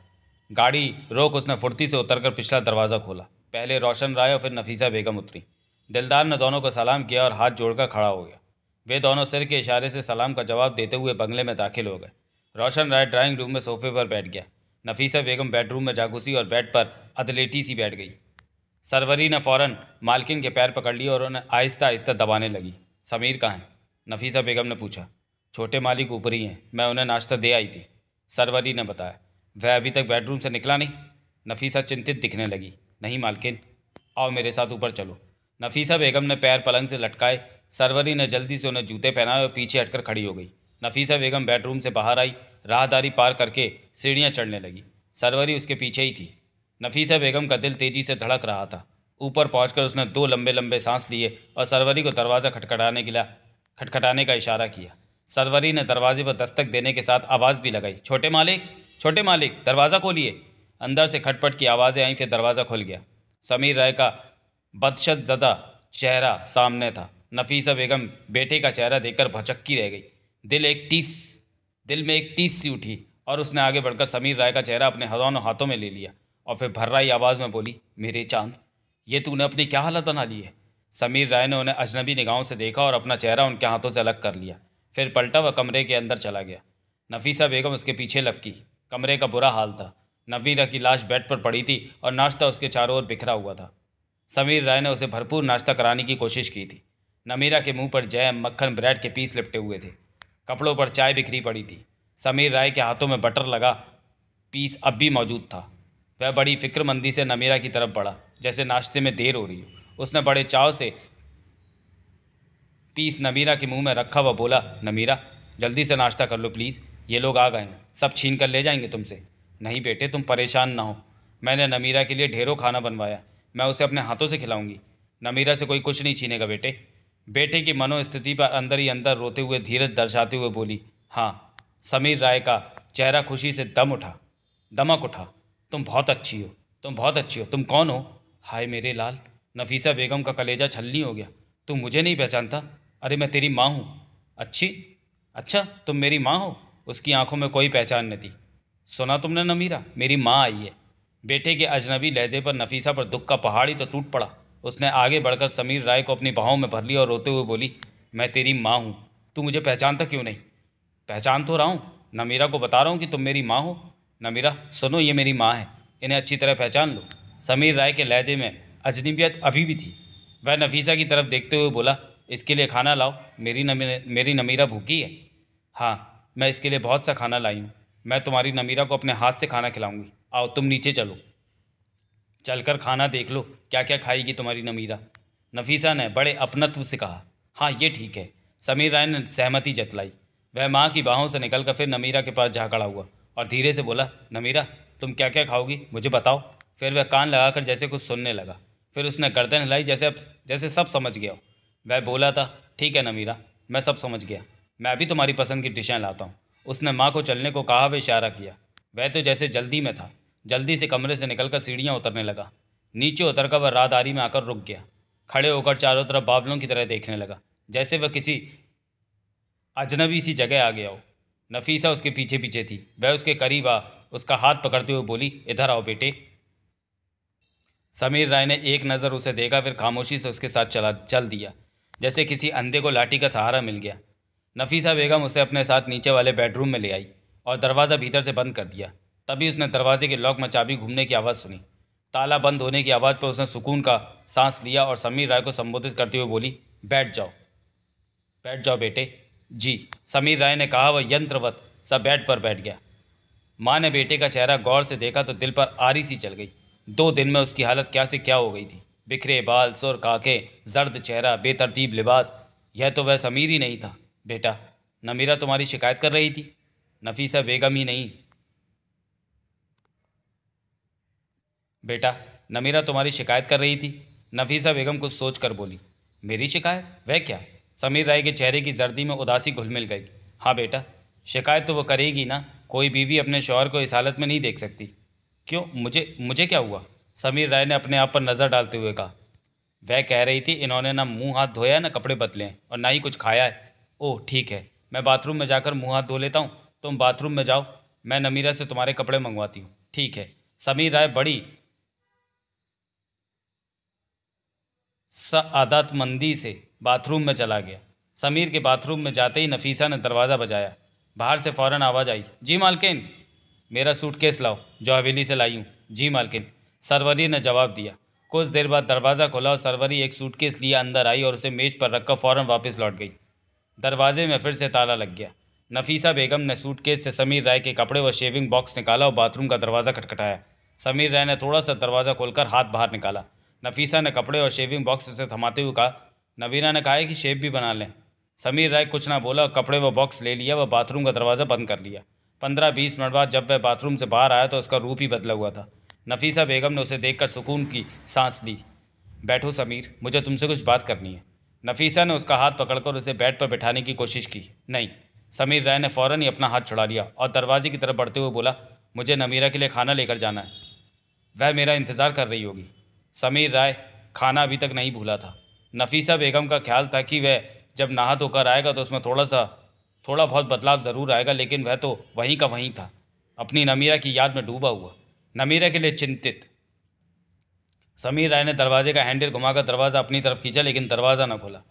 Speaker 1: गाड़ी रोक उसने फुर्ती से उतरकर पिछला दरवाज़ा खोला पहले रोशन राय और फिर नफीसा बेगम उतरी दिलदार ने दोनों को सलाम किया और हाथ जोड़कर खड़ा हो गया वे दोनों सिर के इशारे से सलाम का जवाब देते हुए बंगले में दाखिल हो गए रोशन राय ड्राइंग रूम में सोफे पर बैठ गया नफीसा बेगम बेडरूम में जा घुसी और बेड पर अदलेटी सी बैठ गई सरवरी ने फ़ौरन मालकिन के पैर पकड़ लिए और उन्हें आहिस्ता आहिस्ता दबाने लगी समीर कहाँ हैं नफीसा बेगम ने पूछा छोटे मालिक ऊपर ही हैं मैं उन्हें नाश्ता दे आई थी सरवरी ने बताया वह अभी तक बेडरूम से निकला नहीं नफीसा चिंतित दिखने लगी नहीं मालकिन आओ मेरे साथ ऊपर चलो नफीसा बेगम ने पैर पलंग से लटकाए सरवरी ने जल्दी से उन्हें जूते पहनाए और पीछे हटकर खड़ी हो गई नफीसा बेगम बेडरूम से बाहर आई राहदारी पार करके सीढ़ियाँ चढ़ने लगी सरवरी उसके पीछे ही थी नफीसा बेगम का दिल तेज़ी से धड़क रहा था ऊपर पहुंचकर उसने दो लंबे लंबे सांस लिए और सरवरी को दरवाज़ा खटखटाने के लिए खटखटाने का इशारा किया सरवरी ने दरवाजे पर दस्तक देने के साथ आवाज़ भी लगाई छोटे मालिक छोटे मालिक दरवाज़ा खोलिए अंदर से खटपट की आवाज़ें आई फिर दरवाज़ा खुल गया समीर राय का बदशत ज़दा चेहरा सामने था नफीसा बेगम बेटे का चेहरा देखकर भचक्की रह गई दिल एक टीस दिल में एक टीस सी उठी और उसने आगे बढ़कर समीर राय का चेहरा अपने हजानों हाथों में ले लिया और फिर भर्राई आवाज़ में बोली मेरे चांद ये तूने अपनी क्या हालत बना ली है समीर राय ने उन्हें अजनबी निगाहों से देखा और अपना चेहरा उनके हाथों से अलग कर लिया फिर पलटा वह कमरे के अंदर चला गया नफीसा बेगम उसके पीछे लपकी कमरे का बुरा हाल था नवीरा की लाश बेड पर पड़ी थी और नाश्ता उसके चारों ओर बिखरा हुआ था समीर राय ने उसे भरपूर नाश्ता कराने की कोशिश की थी नमीरा के मुंह पर जैम मक्खन ब्रेड के पीस लिपटे हुए थे कपड़ों पर चाय बिखरी पड़ी थी समीर राय के हाथों में बटर लगा पीस अब भी मौजूद था वह बड़ी फिक्रमंदी से नमीरा की तरफ बढ़ा जैसे नाश्ते में देर हो रही हो उसने बड़े चाव से पीस नमीरा के मुंह में रखा व बोला नमीरा जल्दी से नाश्ता कर लो प्लीज़ ये लोग आ गए हैं सब छीन कर ले जाएंगे तुमसे नहीं बेटे तुम परेशान ना हो मैंने नमीरा के लिए ढेरों खाना बनवाया मैं उसे अपने हाथों से खिलाऊंगी नमीरा से कोई कुछ नहीं छीनेगा बेटे बेटे की मनोस्थिति पर अंदर ही अंदर रोते हुए धीरज दर्शाते हुए बोली हाँ समीर राय का चेहरा खुशी से दम उठा दमक उठा तुम बहुत अच्छी हो तुम बहुत अच्छी हो तुम कौन हो हाय मेरे लाल नफीसा बेगम का कलेजा छलनी हो गया तू मुझे नहीं पहचानता अरे मैं तेरी माँ हूँ अच्छी अच्छा तुम मेरी माँ हो उसकी आंखों में कोई पहचान नहीं थी सुना तुमने न मीरा मेरी माँ आई है बेटे के अजनबी लहजे पर नफीसा पर दुख का पहाड़ ही तो टूट पड़ा उसने आगे बढ़कर समीर राय को अपनी बाहों में भर लिया और रोते हुए बोली मैं तेरी माँ हूँ तू मुझे पहचानता क्यों नहीं पहचान तो रहा हूँ नमीरा को बता रहा हूँ कि तुम मेरी माँ हो नमीरा सुनो ये मेरी माँ है इन्हें अच्छी तरह पहचान लो समीर राय के लहजे में अजनबियत अभी भी थी वह नफीसा की तरफ देखते हुए बोला इसके लिए खाना लाओ मेरी नमी मेरी नमीरा भूखी है हाँ मैं इसके लिए बहुत सा खाना लाई हूँ मैं तुम्हारी नमीरा को अपने हाथ से खाना खिलाऊंगी आओ तुम नीचे चलो चलकर खाना देख लो क्या क्या खाएगी तुम्हारी नमीरा नफीसा ने बड़े अपनत्व से कहा हाँ ये ठीक है समीर राय ने सहमति जतलाई वह माँ की बाहों से निकल कर फिर नमीरा के पास जा खड़ा हुआ और धीरे से बोला नमीरा तुम क्या क्या खाओगी मुझे बताओ फिर वह कान लगाकर जैसे कुछ सुनने लगा फिर उसने गर्दन हिलाई जैसे अब जैसे सब समझ गया हो वह बोला था ठीक है नमीरा मैं सब समझ गया मैं भी तुम्हारी पसंद की डिशें लाता हूँ उसने माँ को चलने को कहा वह इशारा किया वह तो जैसे जल्दी में था जल्दी से कमरे से निकलकर सीढ़ियाँ उतरने लगा नीचे उतरकर वह राहदारी में आकर रुक गया खड़े होकर चारों तरफ बावलों की तरह देखने लगा जैसे वह किसी अजनबी सी जगह आ गया हो नफीसा उसके पीछे पीछे थी वह उसके करीब आ उसका हाथ पकड़ते हुए बोली इधर आओ बेटे समीर राय ने एक नज़र उसे देखा फिर खामोशी से उसके साथ चला चल दिया जैसे किसी अंधे को लाठी का सहारा मिल गया नफीसा बेगम उसे अपने साथ नीचे वाले बेडरूम में ले आई और दरवाज़ा भीतर से बंद कर दिया तभी उसने दरवाजे के लॉक में चाबी घूमने की आवाज़ सुनी ताला बंद होने की आवाज़ पर उसने सुकून का सांस लिया और समीर राय को संबोधित करते हुए बोली बैठ जाओ बैठ जाओ बेटे जी समीर राय ने कहा वह यंत्रवत सब बेड पर बैठ गया माँ ने बेटे का चेहरा गौर से देखा तो दिल पर आरी सी चल गई दो दिन में उसकी हालत क्या से क्या हो गई थी बिखरे बाल सुर काके जर्द चेहरा बेतरतीब लिबास यह तो वह समीर ही नहीं था बेटा नमीरा तुम्हारी शिकायत कर रही थी नफीसा बेगम ही नहीं बेटा नमीरा तुम्हारी शिकायत कर रही थी नफीसा बेगम कुछ सोच कर बोली मेरी शिकायत वह क्या समीर राय के चेहरे की जर्दी में उदासी घुल मिल गई हाँ बेटा शिकायत तो वो करेगी ना कोई बीवी अपने शौहर को इस हालत में नहीं देख सकती क्यों मुझे मुझे क्या हुआ समीर राय ने अपने आप पर नज़र डालते हुए कहा वह कह रही थी इन्होंने ना मुंह हाथ धोया ना कपड़े बदले हैं और ना ही कुछ खाया है ओह ठीक है मैं बाथरूम में जाकर मुंह हाथ धो लेता हूँ तुम बाथरूम में जाओ मैं नमीरा से तुम्हारे कपड़े मंगवाती हूँ ठीक है समीर राय बड़ी मंदी से बाथरूम में चला गया समीर के बाथरूम में जाते ही नफीसा ने दरवाज़ा बजाया बाहर से फ़ौरन आवाज़ आई जी मालकिन मेरा सूटकेस लाओ जो हवेली से लाई हूँ जी मालकिन सरवरी ने जवाब दिया कुछ देर बाद दरवाज़ा खोला और सरवरी एक सूटकेस लिए अंदर आई और उसे मेज़ पर रखकर फ़ौरन वापस लौट गई दरवाजे में फिर से ताला लग गया नफीसा बेगम ने सूटकेस से समीर राय के कपड़े व शेविंग बॉक्स निकाला और बाथरूम का दरवाज़ा खटखटाया समीर राय ने थोड़ा सा दरवाज़ा खोलकर हाथ बाहर निकाला नफीसा ने कपड़े और शेविंग बॉक्स उसे थमाते हुए कहा नबीना ने कहा है कि शेव भी बना लें समीर राय कुछ ना बोला कपड़े व बॉक्स ले लिया व बाथरूम का दरवाज़ा बंद कर लिया पंद्रह बीस मिनट बाद जब वह बाथरूम से बाहर आया तो उसका रूप ही बदला हुआ था नफीसा बेगम ने उसे देखकर सुकून की सांस ली बैठो समीर मुझे तुमसे कुछ बात करनी है नफीसा ने उसका हाथ पकड़कर उसे बेड पर बैठाने की कोशिश की नहीं समीर राय ने फ़ौरन ही अपना हाथ छुड़ा लिया और दरवाजे की तरफ बढ़ते हुए बोला मुझे नमीरा के लिए खाना लेकर जाना है वह मेरा इंतज़ार कर रही होगी समीर राय खाना अभी तक नहीं भूला था नफीसा बेगम का ख्याल था कि वह जब नहा धोकर आएगा तो उसमें थोड़ा सा थोड़ा बहुत बदलाव ज़रूर आएगा लेकिन वह तो वहीं का वहीं था अपनी नमीरा की याद में डूबा हुआ नमीरा के लिए चिंतित समीर राय ने दरवाजे का हैंडल घुमाकर दरवाज़ा अपनी तरफ खींचा लेकिन दरवाज़ा ना खोला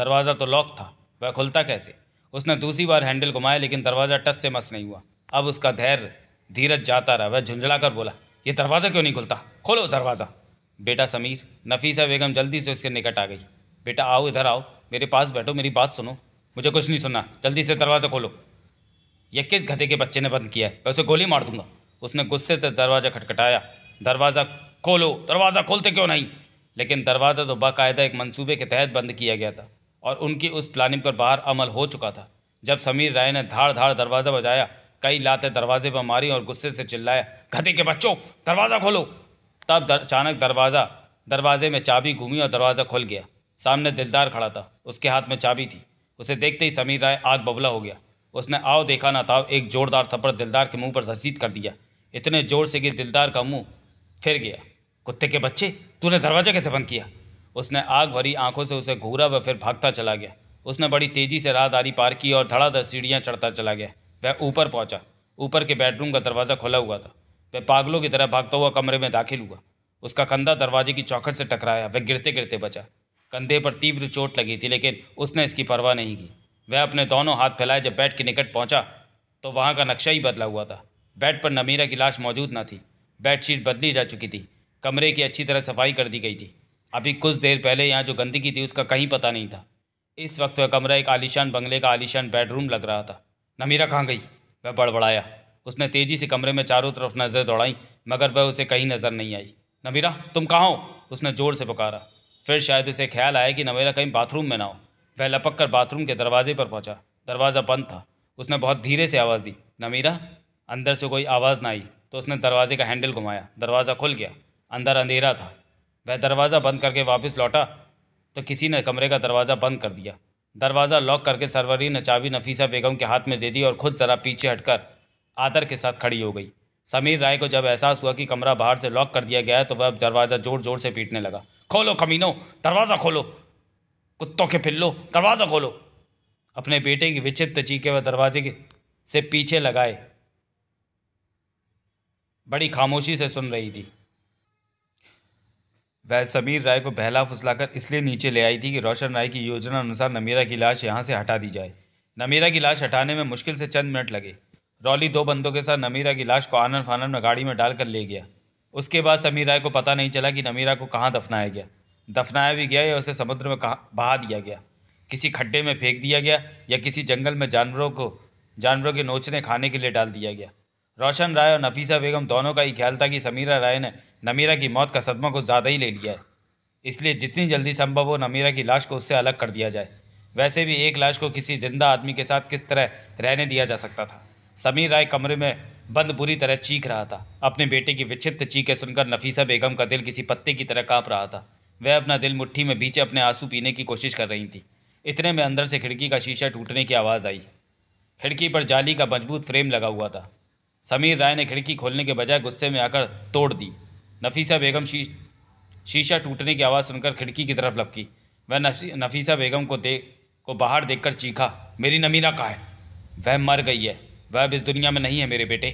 Speaker 1: दरवाज़ा तो लॉक था वह खुलता कैसे उसने दूसरी बार हैंडल घुमाया लेकिन दरवाज़ा टस से मस नहीं हुआ अब उसका धैर्य धीरज जाता रहा वह झुंझला कर बोला ये दरवाज़ा क्यों नहीं खुलता खोलो दरवाज़ा बेटा समीर नफीसा बेगम जल्दी से उसके निकट आ गई बेटा आओ इधर आओ मेरे पास बैठो मेरी बात सुनो मुझे कुछ नहीं सुनना जल्दी से दरवाज़ा खोलो यह किस घते के बच्चे ने बंद किया है मैं उसे गोली मार दूंगा उसने गुस्से से दरवाज़ा खटखटाया दरवाज़ा खोलो दरवाज़ा खोलते क्यों नहीं लेकिन दरवाज़ा तो बाकायदा एक मंसूबे के तहत बंद किया गया था और उनकी उस प्लानिंग पर बाहर अमल हो चुका था जब समीर राय ने धाड़ धाड़ दरवाज़ा बजाया कई लातें दरवाजे पर मारी और गुस्से से चिल्लाया घते के बच्चों दरवाज़ा खोलो तब दर, अचानक दरवाज़ा दरवाजे में चाबी घूमी और दरवाज़ा खुल गया सामने दिलदार खड़ा था उसके हाथ में चाबी थी उसे देखते ही समीर राय आग बबला हो गया उसने आओ देखा ना था एक ज़ोरदार थप्पड़ दिलदार के मुंह पर रसीद कर दिया इतने ज़ोर से कि दिलदार का मुंह फिर गया कुत्ते के बच्चे तूने दरवाज़ा कैसे बंद किया उसने आग भरी आंखों से उसे घूरा व फिर भागता चला गया उसने बड़ी तेज़ी से राहदारी पार की और धड़ाधड़ सीढ़ियाँ चढ़ता चला गया वह ऊपर पहुँचा ऊपर के बेडरूम का दरवाज़ा खुला हुआ था वह पागलों की तरह भागता हुआ कमरे में दाखिल हुआ उसका कंधा दरवाजे की चौखट से टकराया वह गिरते गिरते बचा कंधे पर तीव्र चोट लगी थी लेकिन उसने इसकी परवाह नहीं की वह अपने दोनों हाथ फैलाए जब बेड के निकट पहुंचा तो वहाँ का नक्शा ही बदला हुआ था बेड पर नमीरा की लाश मौजूद न थी बेडशीट बदली जा चुकी थी कमरे की अच्छी तरह सफाई कर दी गई थी अभी कुछ देर पहले यहाँ जो गंदगी थी उसका कहीं पता नहीं था इस वक्त वह कमरा एक आलिशान बंगले का आलिशान बेडरूम लग रहा था नमीरा कहाँ गई वह बड़बड़ाया उसने तेज़ी से कमरे में चारों तरफ नज़र दौड़ाई मगर वह उसे कहीं नज़र नहीं आई नमीरा तुम कहाँ हो उसने ज़ोर से पुकारा फिर शायद उसे ख्याल आया कि नमीरा कहीं बाथरूम में ना हो वह लपक कर बाथरूम के दरवाजे पर पहुंचा दरवाज़ा बंद था उसने बहुत धीरे से आवाज़ दी नमीरा अंदर से कोई आवाज़ ना आई तो उसने दरवाजे का हैंडल घुमाया दरवाज़ा खुल गया अंदर अंधेरा था वह दरवाज़ा बंद करके वापस लौटा तो किसी ने कमरे का दरवाज़ा बंद कर दिया दरवाज़ा लॉक करके सरवरी ने चाबी नफीसा बेगम के हाथ में दे दी और खुद ज़रा पीछे हटकर आदर के साथ खड़ी हो गई समीर राय को जब एहसास हुआ कि कमरा बाहर से लॉक कर दिया गया है तो वह दरवाज़ा ज़ोर ज़ोर से पीटने लगा खोलो कमीनो दरवाज़ा खोलो कुत्तों के पिल्लो दरवाज़ा खोलो अपने बेटे की विचित्र चीखे वह दरवाजे के से पीछे लगाए बड़ी खामोशी से सुन रही थी वह समीर राय को बहला फुसलाकर इसलिए नीचे ले आई थी कि रोशन राय की योजना अनुसार नमीरा की लाश यहाँ से हटा दी जाए नमीरा की लाश हटाने में मुश्किल से चंद मिनट लगे रॉली दो बंदों के साथ नमीरा की लाश को आनन फानन में गाड़ी में डालकर ले गया उसके बाद समीर राय को पता नहीं चला कि नमीरा को कहाँ दफनाया गया दफनाया भी गया या उसे समुद्र में कहाँ बहा दिया गया किसी खड्डे में फेंक दिया गया या किसी जंगल में जानवरों को जानवरों के नोचने खाने के लिए डाल दिया गया रोशन राय और नफीसा बेगम दोनों का ही ख्याल था कि समीरा राय ने नमीरा की मौत का सदमा कुछ ज़्यादा ही ले लिया है इसलिए जितनी जल्दी संभव हो नमीरा की लाश को उससे अलग कर दिया जाए वैसे भी एक लाश को किसी जिंदा आदमी के साथ किस तरह रहने दिया जा सकता था समीर राय कमरे में बंद बुरी तरह चीख रहा था अपने बेटे की विक्षिप्त चीखें सुनकर नफीसा बेगम का दिल किसी पत्ते की तरह काँप रहा था वह अपना दिल मुट्ठी में बीचे अपने आंसू पीने की कोशिश कर रही थी इतने में अंदर से खिड़की का शीशा टूटने की आवाज़ आई खिड़की पर जाली का मजबूत फ्रेम लगा हुआ था समीर राय ने खिड़की खोलने के बजाय गुस्से में आकर तोड़ दी नफीसा बेगम शी शीशा टूटने की आवाज़ सुनकर खिड़की की तरफ लपकी वह नफीसा बेगम को देख को बाहर देखकर चीखा मेरी नमीना कहा है वह मर गई है वह अब इस दुनिया में नहीं है मेरे बेटे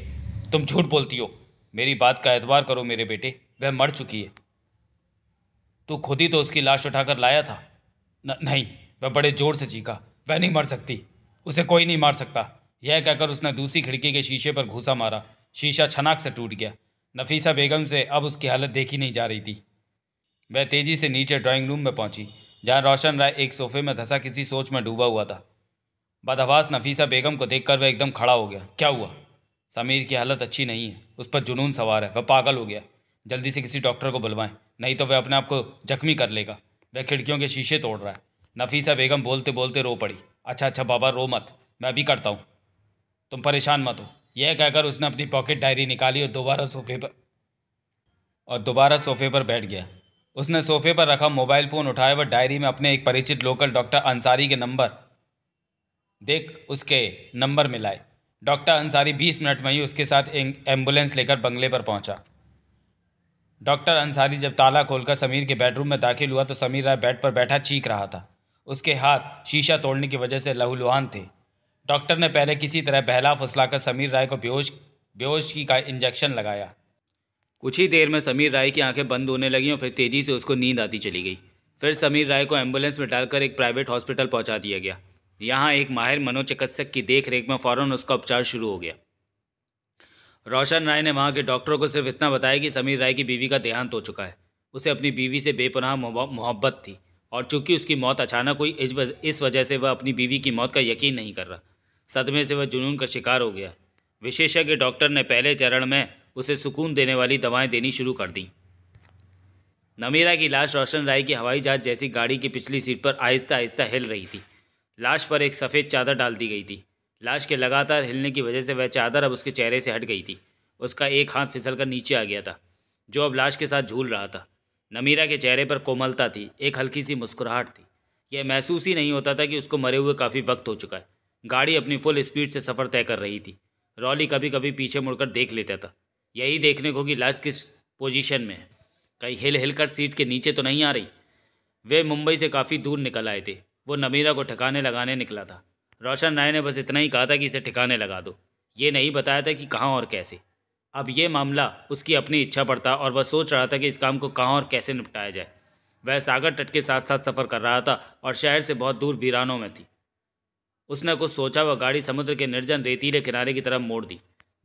Speaker 1: तुम झूठ बोलती हो मेरी बात का एतबार करो मेरे बेटे वह मर चुकी है तू खुद ही तो उसकी लाश उठाकर लाया था न, नहीं वह बड़े जोर से चीखा वह नहीं मर सकती उसे कोई नहीं मार सकता यह कहकर उसने दूसरी खिड़की के शीशे पर घूसा मारा शीशा छनाक से टूट गया नफीसा बेगम से अब उसकी हालत देखी नहीं जा रही थी वह तेज़ी से नीचे ड्राइंग रूम में पहुंची जहां रोशन राय एक सोफे में धंसा किसी सोच में डूबा हुआ था बदहवास नफीसा बेगम को देखकर वह एकदम खड़ा हो गया क्या हुआ समीर की हालत अच्छी नहीं है उस पर जुनून सवार है वह पागल हो गया जल्दी से किसी डॉक्टर को बुलवाएं नहीं तो वह अपने आप को जख्मी कर लेगा वह खिड़कियों के शीशे तोड़ रहा है नफीसा बेगम बोलते बोलते रो पड़ी अच्छा अच्छा बाबा रो मत मैं अभी करता हूँ तुम परेशान मत हो यह कहकर उसने अपनी पॉकेट डायरी निकाली और दोबारा सोफे पर और दोबारा सोफे पर बैठ गया उसने सोफे पर रखा मोबाइल फ़ोन उठाया व डायरी में अपने एक परिचित लोकल डॉक्टर अंसारी के नंबर देख उसके नंबर मिलाए डॉक्टर अंसारी बीस मिनट में ही उसके साथ एम्बुलेंस लेकर बंगले पर पहुंचा डॉक्टर अंसारी जब ताला खोलकर समीर के बेडरूम में दाखिल हुआ तो समीर राय बेड पर बैठा चीख रहा था उसके हाथ शीशा तोड़ने की वजह से लहूलुहान थे डॉक्टर ने पहले किसी तरह बहला फुसलाकर समीर राय को बेहोश की का इंजेक्शन लगाया कुछ ही देर में समीर राय की आंखें बंद होने लगी और फिर तेज़ी से उसको नींद आती चली गई फिर समीर राय को एम्बुलेंस में डालकर एक प्राइवेट हॉस्पिटल पहुंचा दिया गया यहाँ एक माहिर मनोचिकित्सक की देखरेख में फ़ौरन उसका उपचार शुरू हो गया रोशन राय ने वहाँ के डॉक्टरों को सिर्फ इतना बताया कि समीर राय की बीवी का देहांत हो चुका है उसे अपनी बीवी से बेपनाह मोहब्बत थी और चूंकि उसकी मौत अचानक हुई इस वजह से वह अपनी बीवी की मौत का यकीन नहीं कर रहा सदमे से वह जुनून का शिकार हो गया विशेषज्ञ डॉक्टर ने पहले चरण में उसे सुकून देने वाली दवाएं देनी शुरू कर दी नमीरा की लाश रोशन राय की हवाई जहाज जैसी गाड़ी की पिछली सीट पर आहिस्ता आहिस्ता हिल रही थी लाश पर एक सफ़ेद चादर डाल दी गई थी लाश के लगातार हिलने की वजह से वह चादर अब उसके चेहरे से हट गई थी उसका एक हाथ फिसल कर नीचे आ गया था जो अब लाश के साथ झूल रहा था नमीरा के चेहरे पर कोमलता थी एक हल्की सी मुस्कुराहट थी यह महसूस ही नहीं होता था कि उसको मरे हुए काफ़ी वक्त हो चुका है गाड़ी अपनी फुल स्पीड से सफ़र तय कर रही थी रॉली कभी कभी पीछे मुड़कर देख लेता था यही देखने को कि लाश किस पोजीशन में है कहीं हिल हिलकर सीट के नीचे तो नहीं आ रही वे मुंबई से काफ़ी दूर निकल आए थे वो नबीरा को ठिकाने लगाने निकला था रोशन राय ने बस इतना ही कहा था कि इसे ठिकाने लगा दो ये नहीं बताया था कि कहाँ और कैसे अब ये मामला उसकी अपनी इच्छा पर था और वह सोच रहा था कि इस काम को कहाँ और कैसे निपटाया जाए वह सागर तट के साथ साथ सफ़र कर रहा था और शहर से बहुत दूर वीरानों में थी उसने कुछ सोचा वह गाड़ी समुद्र के निर्जन रेतीले किनारे की तरफ मोड़ दी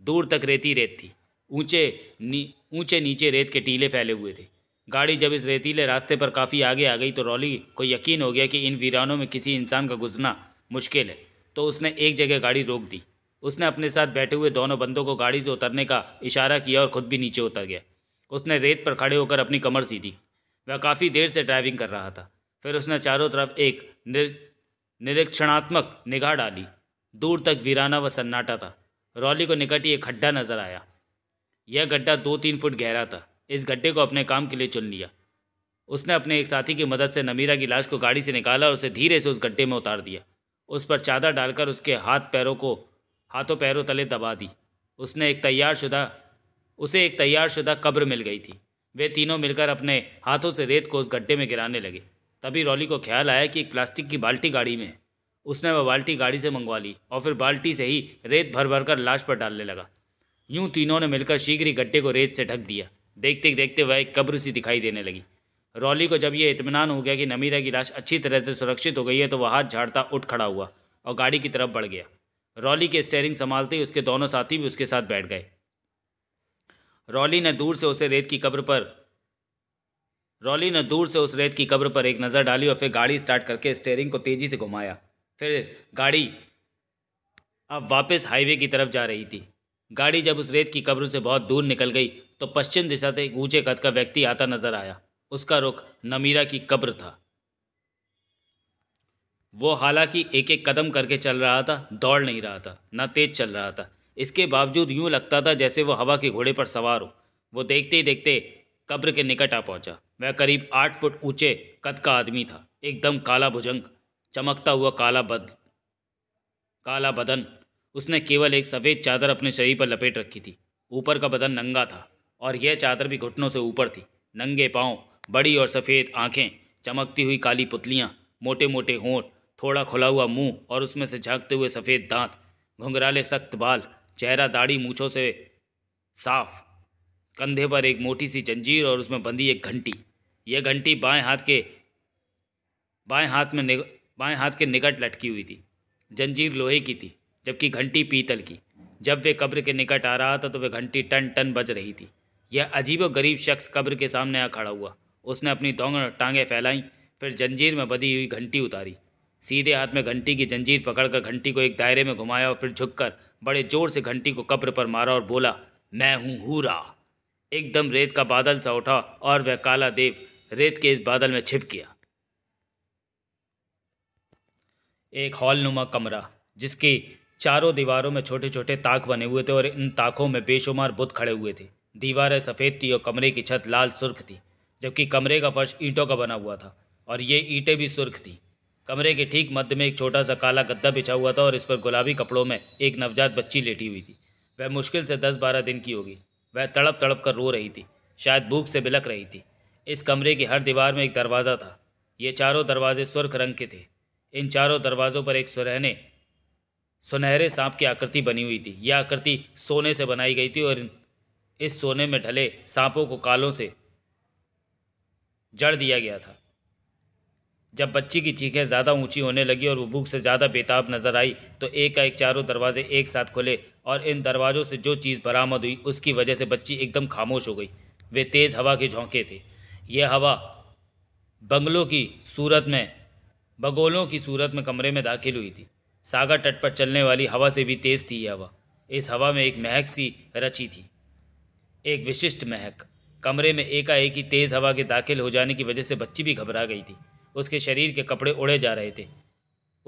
Speaker 1: दूर तक रेती रेत थी ऊंचे ऊंचे नीचे रेत के टीले फैले हुए थे गाड़ी जब इस रेतीले रास्ते पर काफ़ी आगे आ गई तो रॉली को यकीन हो गया कि इन वीरानों में किसी इंसान का घुसना मुश्किल है तो उसने एक जगह गाड़ी रोक दी उसने अपने साथ बैठे हुए दोनों बंदों को गाड़ी से उतरने का इशारा किया और खुद भी नीचे उतर गया उसने रेत पर खड़े होकर अपनी कमर सीधी वह काफ़ी देर से ड्राइविंग कर रहा था फिर उसने चारों तरफ एक निर निरीक्षणात्मक निगाह डाली दूर तक वीराना व सन्नाटा था रॉली को निकट ही एक खड्डा नजर आया यह गड्ढा दो तीन फुट गहरा था इस गड्ढे को अपने काम के लिए चुन लिया उसने अपने एक साथी की मदद से नमीरा की लाश को गाड़ी से निकाला और उसे धीरे से उस गड्ढे में उतार दिया उस पर चादर डालकर उसके हाथ पैरों को हाथों पैरों तले दबा दी उसने एक तैयार शुदा उसे एक तैयार शुदा कब्र मिल गई थी वे तीनों मिलकर अपने हाथों से रेत को उस गड्ढे में गिराने लगे तभी रॉली को ख्याल आया कि एक प्लास्टिक की बाल्टी गाड़ी में है उसने वह बाल्टी गाड़ी से मंगवा ली और फिर बाल्टी से ही रेत भर भर कर लाश पर डालने लगा यूं तीनों ने मिलकर शीघ्र ही गड्ढे को रेत से ढक दिया देखते देखते वह एक कब्र सी दिखाई देने लगी रॉली को जब यह इतमान हो गया कि नमीरा की लाश अच्छी तरह से सुरक्षित हो गई है तो वह हाथ झाड़ता उठ खड़ा हुआ और गाड़ी की तरफ बढ़ गया रॉली के स्टेयरिंग संभालते ही उसके दोनों साथी भी उसके साथ बैठ गए रॉली ने दूर से उसे रेत की कब्र पर रॉली ने दूर से उस रेत की कब्र पर एक नज़र डाली और फिर गाड़ी स्टार्ट करके स्टेयरिंग को तेज़ी से घुमाया फिर गाड़ी अब वापस हाईवे की तरफ जा रही थी गाड़ी जब उस रेत की कब्र से बहुत दूर निकल गई तो पश्चिम दिशा से एक ऊंचे कद का व्यक्ति आता नजर आया उसका रुख नमीरा की कब्र था वो हालांकि एक एक कदम करके चल रहा था दौड़ नहीं रहा था ना तेज चल रहा था इसके बावजूद यूं लगता था जैसे वो हवा के घोड़े पर सवार हो वो देखते ही देखते कब्र के निकट आ पहुंचा वह करीब आठ फुट ऊंचे कद का आदमी था एकदम काला भुजंग चमकता हुआ काला बद काला बदन उसने केवल एक सफ़ेद चादर अपने शरीर पर लपेट रखी थी ऊपर का बदन नंगा था और यह चादर भी घुटनों से ऊपर थी नंगे पाँव बड़ी और सफ़ेद आँखें चमकती हुई काली पुतलियाँ मोटे मोटे होंठ थोड़ा खुला हुआ मुंह और उसमें से झाँकते हुए सफ़ेद दांत घुंघराले सख्त बाल चेहरा दाढ़ी मूछों से साफ कंधे पर एक मोटी सी जंजीर और उसमें बंधी एक घंटी यह घंटी बाएं हाथ के बाएं हाथ में निग... बाएं हाथ के निकट लटकी हुई थी जंजीर लोहे की थी जबकि घंटी पीतल की जब वे कब्र के निकट आ रहा था तो वह घंटी टन टन बज रही थी यह अजीब गरीब शख्स कब्र के सामने आ खड़ा हुआ उसने अपनी टांगें फैलाईं फिर जंजीर में बधी हुई घंटी उतारी सीधे हाथ में घंटी की जंजीर पकड़कर घंटी को एक दायरे में घुमाया और फिर झुककर बड़े जोर से घंटी को कब्र पर मारा और बोला मैं हूँ हूरा एकदम रेत का बादल सा उठा और वह काला देव रेत के इस बादल में छिप गया एक हॉलनुमा कमरा जिसकी चारों दीवारों में छोटे छोटे ताक बने हुए थे और इन ताकों में बेशुमार बुत खड़े हुए थे दीवारें सफ़ेद थी और कमरे की छत लाल सुर्ख थी जबकि कमरे का फर्श ईंटों का बना हुआ था और ये ईंटें भी सुर्ख थी कमरे के ठीक मध्य में एक छोटा सा काला गद्दा बिछा हुआ था और इस पर गुलाबी कपड़ों में एक नवजात बच्ची लेटी हुई थी वह मुश्किल से दस बारह दिन की होगी वह तड़प तड़प कर रो रही थी शायद भूख से बिलक रही थी इस कमरे की हर दीवार में एक दरवाज़ा था ये चारों दरवाजे सुर्ख रंग के थे इन चारों दरवाज़ों पर एक सुरहने सुनहरे सांप की आकृति बनी हुई थी यह आकृति सोने से बनाई गई थी और इस सोने में ढले सांपों को कालों से जड़ दिया गया था जब बच्ची की चीखें ज़्यादा ऊंची होने लगी और वो भूख से ज़्यादा बेताब नज़र आई तो एक का एक चारों दरवाजे एक साथ खुले और इन दरवाज़ों से जो चीज़ बरामद हुई उसकी वजह से बच्ची एकदम खामोश हो गई वे तेज़ हवा के झोंके थे यह हवा बंगलों की सूरत में बगोलों की सूरत में कमरे में दाखिल हुई थी सागर तट पर चलने वाली हवा से भी तेज़ थी यह हवा इस हवा में एक महक सी रची थी एक विशिष्ट महक कमरे में एकाएकी तेज़ हवा के दाखिल हो जाने की वजह से बच्ची भी घबरा गई थी उसके शरीर के कपड़े उड़े जा रहे थे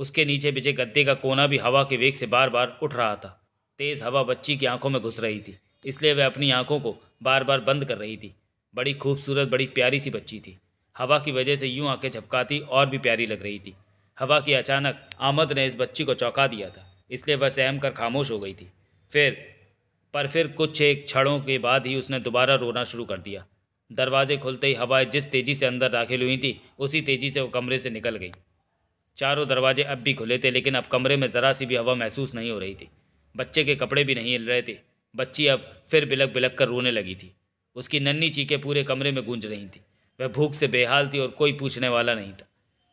Speaker 1: उसके नीचे बिछे गद्दे का कोना भी हवा के वेग से बार बार उठ रहा था तेज़ हवा बच्ची की आंखों में घुस रही थी इसलिए वह अपनी आंखों को बार बार बंद कर रही थी बड़ी खूबसूरत बड़ी प्यारी सी बच्ची थी हवा की वजह से यूं आंखें झपकाती और भी प्यारी लग रही थी हवा की अचानक आमद ने इस बच्ची को चौंका दिया था इसलिए वह सहम कर खामोश हो गई थी फिर पर फिर कुछ एक क्षणों के बाद ही उसने दोबारा रोना शुरू कर दिया दरवाजे खुलते ही हवाएं जिस तेज़ी से अंदर दाखिल हुई थी उसी तेज़ी से वो कमरे से निकल गई चारों दरवाजे अब भी खुले थे लेकिन अब कमरे में ज़रा सी भी हवा महसूस नहीं हो रही थी बच्चे के कपड़े भी नहीं हिल रहे थे बच्ची अब फिर बिलक बिलक कर रोने लगी थी उसकी नन्नी चीखें पूरे कमरे में गूंज रही थी वह भूख से बेहाल थी और कोई पूछने वाला नहीं था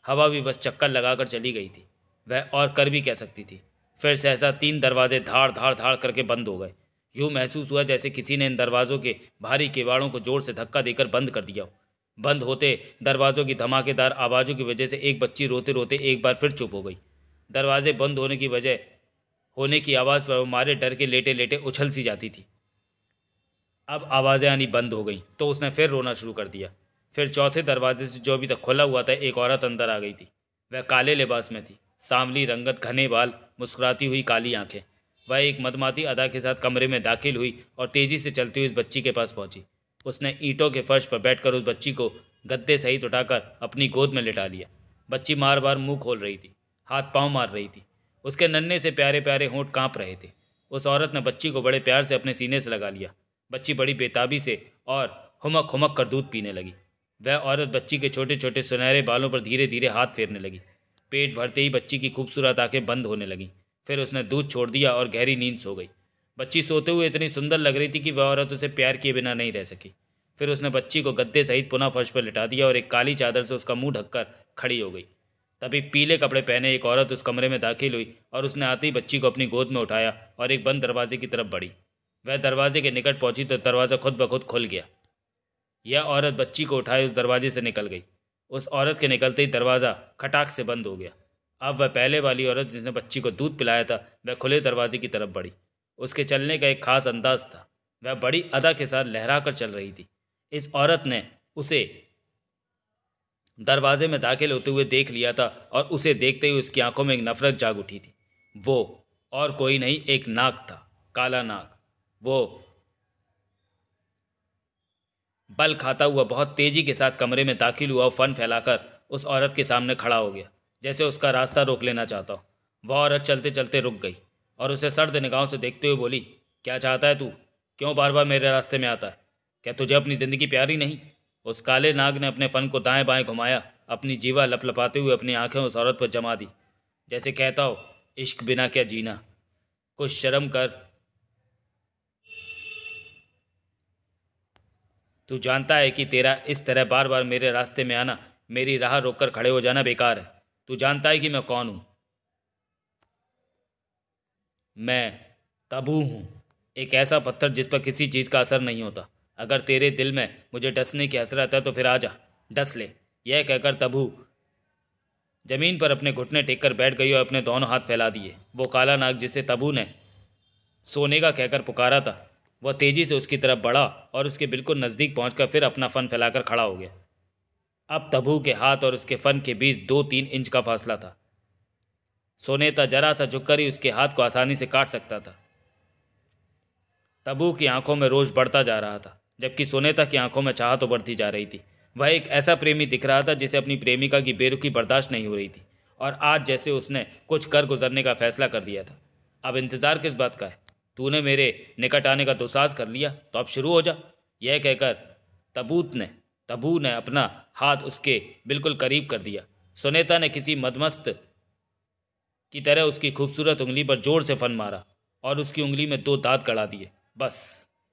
Speaker 1: हवा भी बस चक्कर लगाकर चली गई थी वह और कर भी कह सकती थी फिर सहसा तीन दरवाजे धाड़ धाड़ धाड़ करके बंद हो गए यूँ महसूस हुआ जैसे किसी ने इन दरवाज़ों के भारी किवाड़ों को जोर से धक्का देकर बंद कर दिया बंद होते दरवाज़ों की धमाकेदार आवाज़ों की वजह से एक बच्ची रोते रोते एक बार फिर चुप हो गई दरवाजे बंद होने की वजह होने की आवाज़ पर मारे डर के लेटे लेटे उछल सी जाती थी अब आवाज़ें आनी बंद हो गई तो उसने फिर रोना शुरू कर दिया फिर चौथे दरवाजे से जो अभी तक खुला हुआ था एक औरत अंदर आ गई थी वह काले लिबास में थी सांवली रंगत घने बाल मुस्कुराती हुई काली आंखें वह एक मदमाती अदा के साथ कमरे में दाखिल हुई और तेज़ी से चलती हुई उस बच्ची के पास पहुंची उसने ईंटों के फर्श पर बैठकर उस बच्ची को गद्दे सहित उठाकर अपनी गोद में लिटा लिया बच्ची मार बार मुंह खोल रही थी हाथ पांव मार रही थी उसके नन्हे से प्यारे प्यारे होंठ कांप रहे थे उस औरत ने बच्ची को बड़े प्यार से अपने सीने से लगा लिया बच्ची बड़ी बेताबी से और हुमक हुमक कर दूध पीने लगी वह औरत बच्ची के छोटे छोटे सुनहरे बालों पर धीरे धीरे हाथ फेरने लगी पेट भरते ही बच्ची की खूबसूरत आँखें बंद होने लगीं फिर उसने दूध छोड़ दिया और गहरी नींद सो गई बच्ची सोते हुए इतनी सुंदर लग रही थी कि वह औरत उसे प्यार किए बिना नहीं रह सकी फिर उसने बच्ची को गद्दे सहित पुनः फर्श पर लिटा दिया और एक काली चादर से उसका मुंह ढककर खड़ी हो गई तभी पीले कपड़े पहने एक औरत उस कमरे में दाखिल हुई और उसने आते ही बच्ची को अपनी गोद में उठाया और एक बंद दरवाजे की तरफ बढ़ी वह दरवाजे के निकट पहुंची तो दरवाज़ा खुद ब खुद खुल गया यह औरत बच्ची को उठाए उस दरवाजे से निकल गई उस औरत के निकलते ही दरवाज़ा खटाक से बंद हो गया अब वह पहले वाली औरत जिसने बच्ची को दूध पिलाया था वह खुले दरवाजे की तरफ बढ़ी उसके चलने का एक खास अंदाज था वह बड़ी अदा के साथ लहरा कर चल रही थी इस औरत ने उसे दरवाजे में दाखिल होते हुए देख लिया था और उसे देखते ही उसकी आंखों में एक नफरत जाग उठी थी वो और कोई नहीं एक नाक था काला नाक वो बल खाता हुआ बहुत तेज़ी के साथ कमरे में दाखिल हुआ और फन फैलाकर उस औरत के सामने खड़ा हो गया जैसे उसका रास्ता रोक लेना चाहता हो वह औरत चलते चलते रुक गई और उसे सर्द निगाहों से देखते हुए बोली क्या चाहता है तू क्यों बार बार मेरे रास्ते में आता है क्या तुझे अपनी ज़िंदगी प्यारी नहीं उस काले नाग ने अपने फ़न को दाएं बाएं घुमाया अपनी जीवा लपलपाते हुए अपनी आंखें उस औरत पर जमा दी जैसे कहता हो इश्क बिना क्या जीना कुछ शर्म कर तू जानता है कि तेरा इस तरह बार बार मेरे रास्ते में आना मेरी राह रोककर खड़े हो जाना बेकार है तू जानता है कि मैं कौन हूँ मैं तबू हूँ एक ऐसा पत्थर जिस पर किसी चीज़ का असर नहीं होता अगर तेरे दिल में मुझे डसने की हसरत है तो फिर आ जा डस ले यह कहकर तबू जमीन पर अपने घुटने टेक कर बैठ गई और अपने दोनों हाथ फैला दिए वो काला नाग जिसे तबू ने सोने का कहकर पुकारा था वह तेज़ी से उसकी तरफ बढ़ा और उसके बिल्कुल नज़दीक पहुंचकर फिर अपना फ़न फैलाकर खड़ा हो गया अब तबू के हाथ और उसके फ़न के बीच दो तीन इंच का फासला था सोनेता जरा सा झुककर ही उसके हाथ को आसानी से काट सकता था तबू की आंखों में रोष बढ़ता जा रहा था जबकि सोनेता की आंखों में चाह तो बढ़ती जा रही थी वह एक ऐसा प्रेमी दिख रहा था जिसे अपनी प्रेमिका की बेरुखी बर्दाश्त नहीं हो रही थी और आज जैसे उसने कुछ कर गुजरने का फैसला कर लिया था अब इंतज़ार किस बात का है तूने मेरे निकट आने का दुसाज कर लिया तो अब शुरू हो जा यह कहकर तबूत ने तबू ने अपना हाथ उसके बिल्कुल करीब कर दिया सुनीता ने किसी मदमस्त की तरह उसकी खूबसूरत उंगली पर जोर से फन मारा और उसकी उंगली में दो दांत कड़ा दिए बस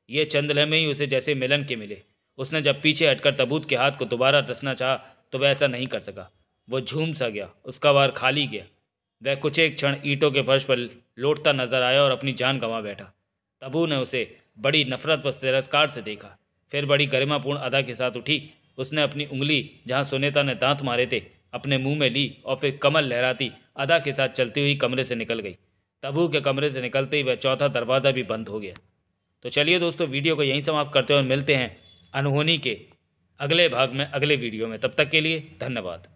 Speaker 1: ये चंद लम्हे ही उसे जैसे मिलन के मिले उसने जब पीछे हटकर तबूत के हाथ को दोबारा रसना चाहा तो वह ऐसा नहीं कर सका वह झूम सा गया उसका वार खाली गया वह कुछ एक क्षण ईंटों के फर्श पर लौटता नजर आया और अपनी जान गंवा बैठा तबू ने उसे बड़ी नफरत व तिरस्कार से देखा फिर बड़ी गरिमापूर्ण अदा के साथ उठी उसने अपनी उंगली जहाँ सुनेता ने दांत मारे थे अपने मुंह में ली और फिर कमल लहराती अदा के साथ चलती हुई कमरे से निकल गई तबू के कमरे से निकलते ही वह चौथा दरवाज़ा भी बंद हो गया तो चलिए दोस्तों वीडियो को यहीं समाप्त करते हैं और मिलते हैं अनहोनी के अगले भाग में अगले वीडियो में तब तक के लिए धन्यवाद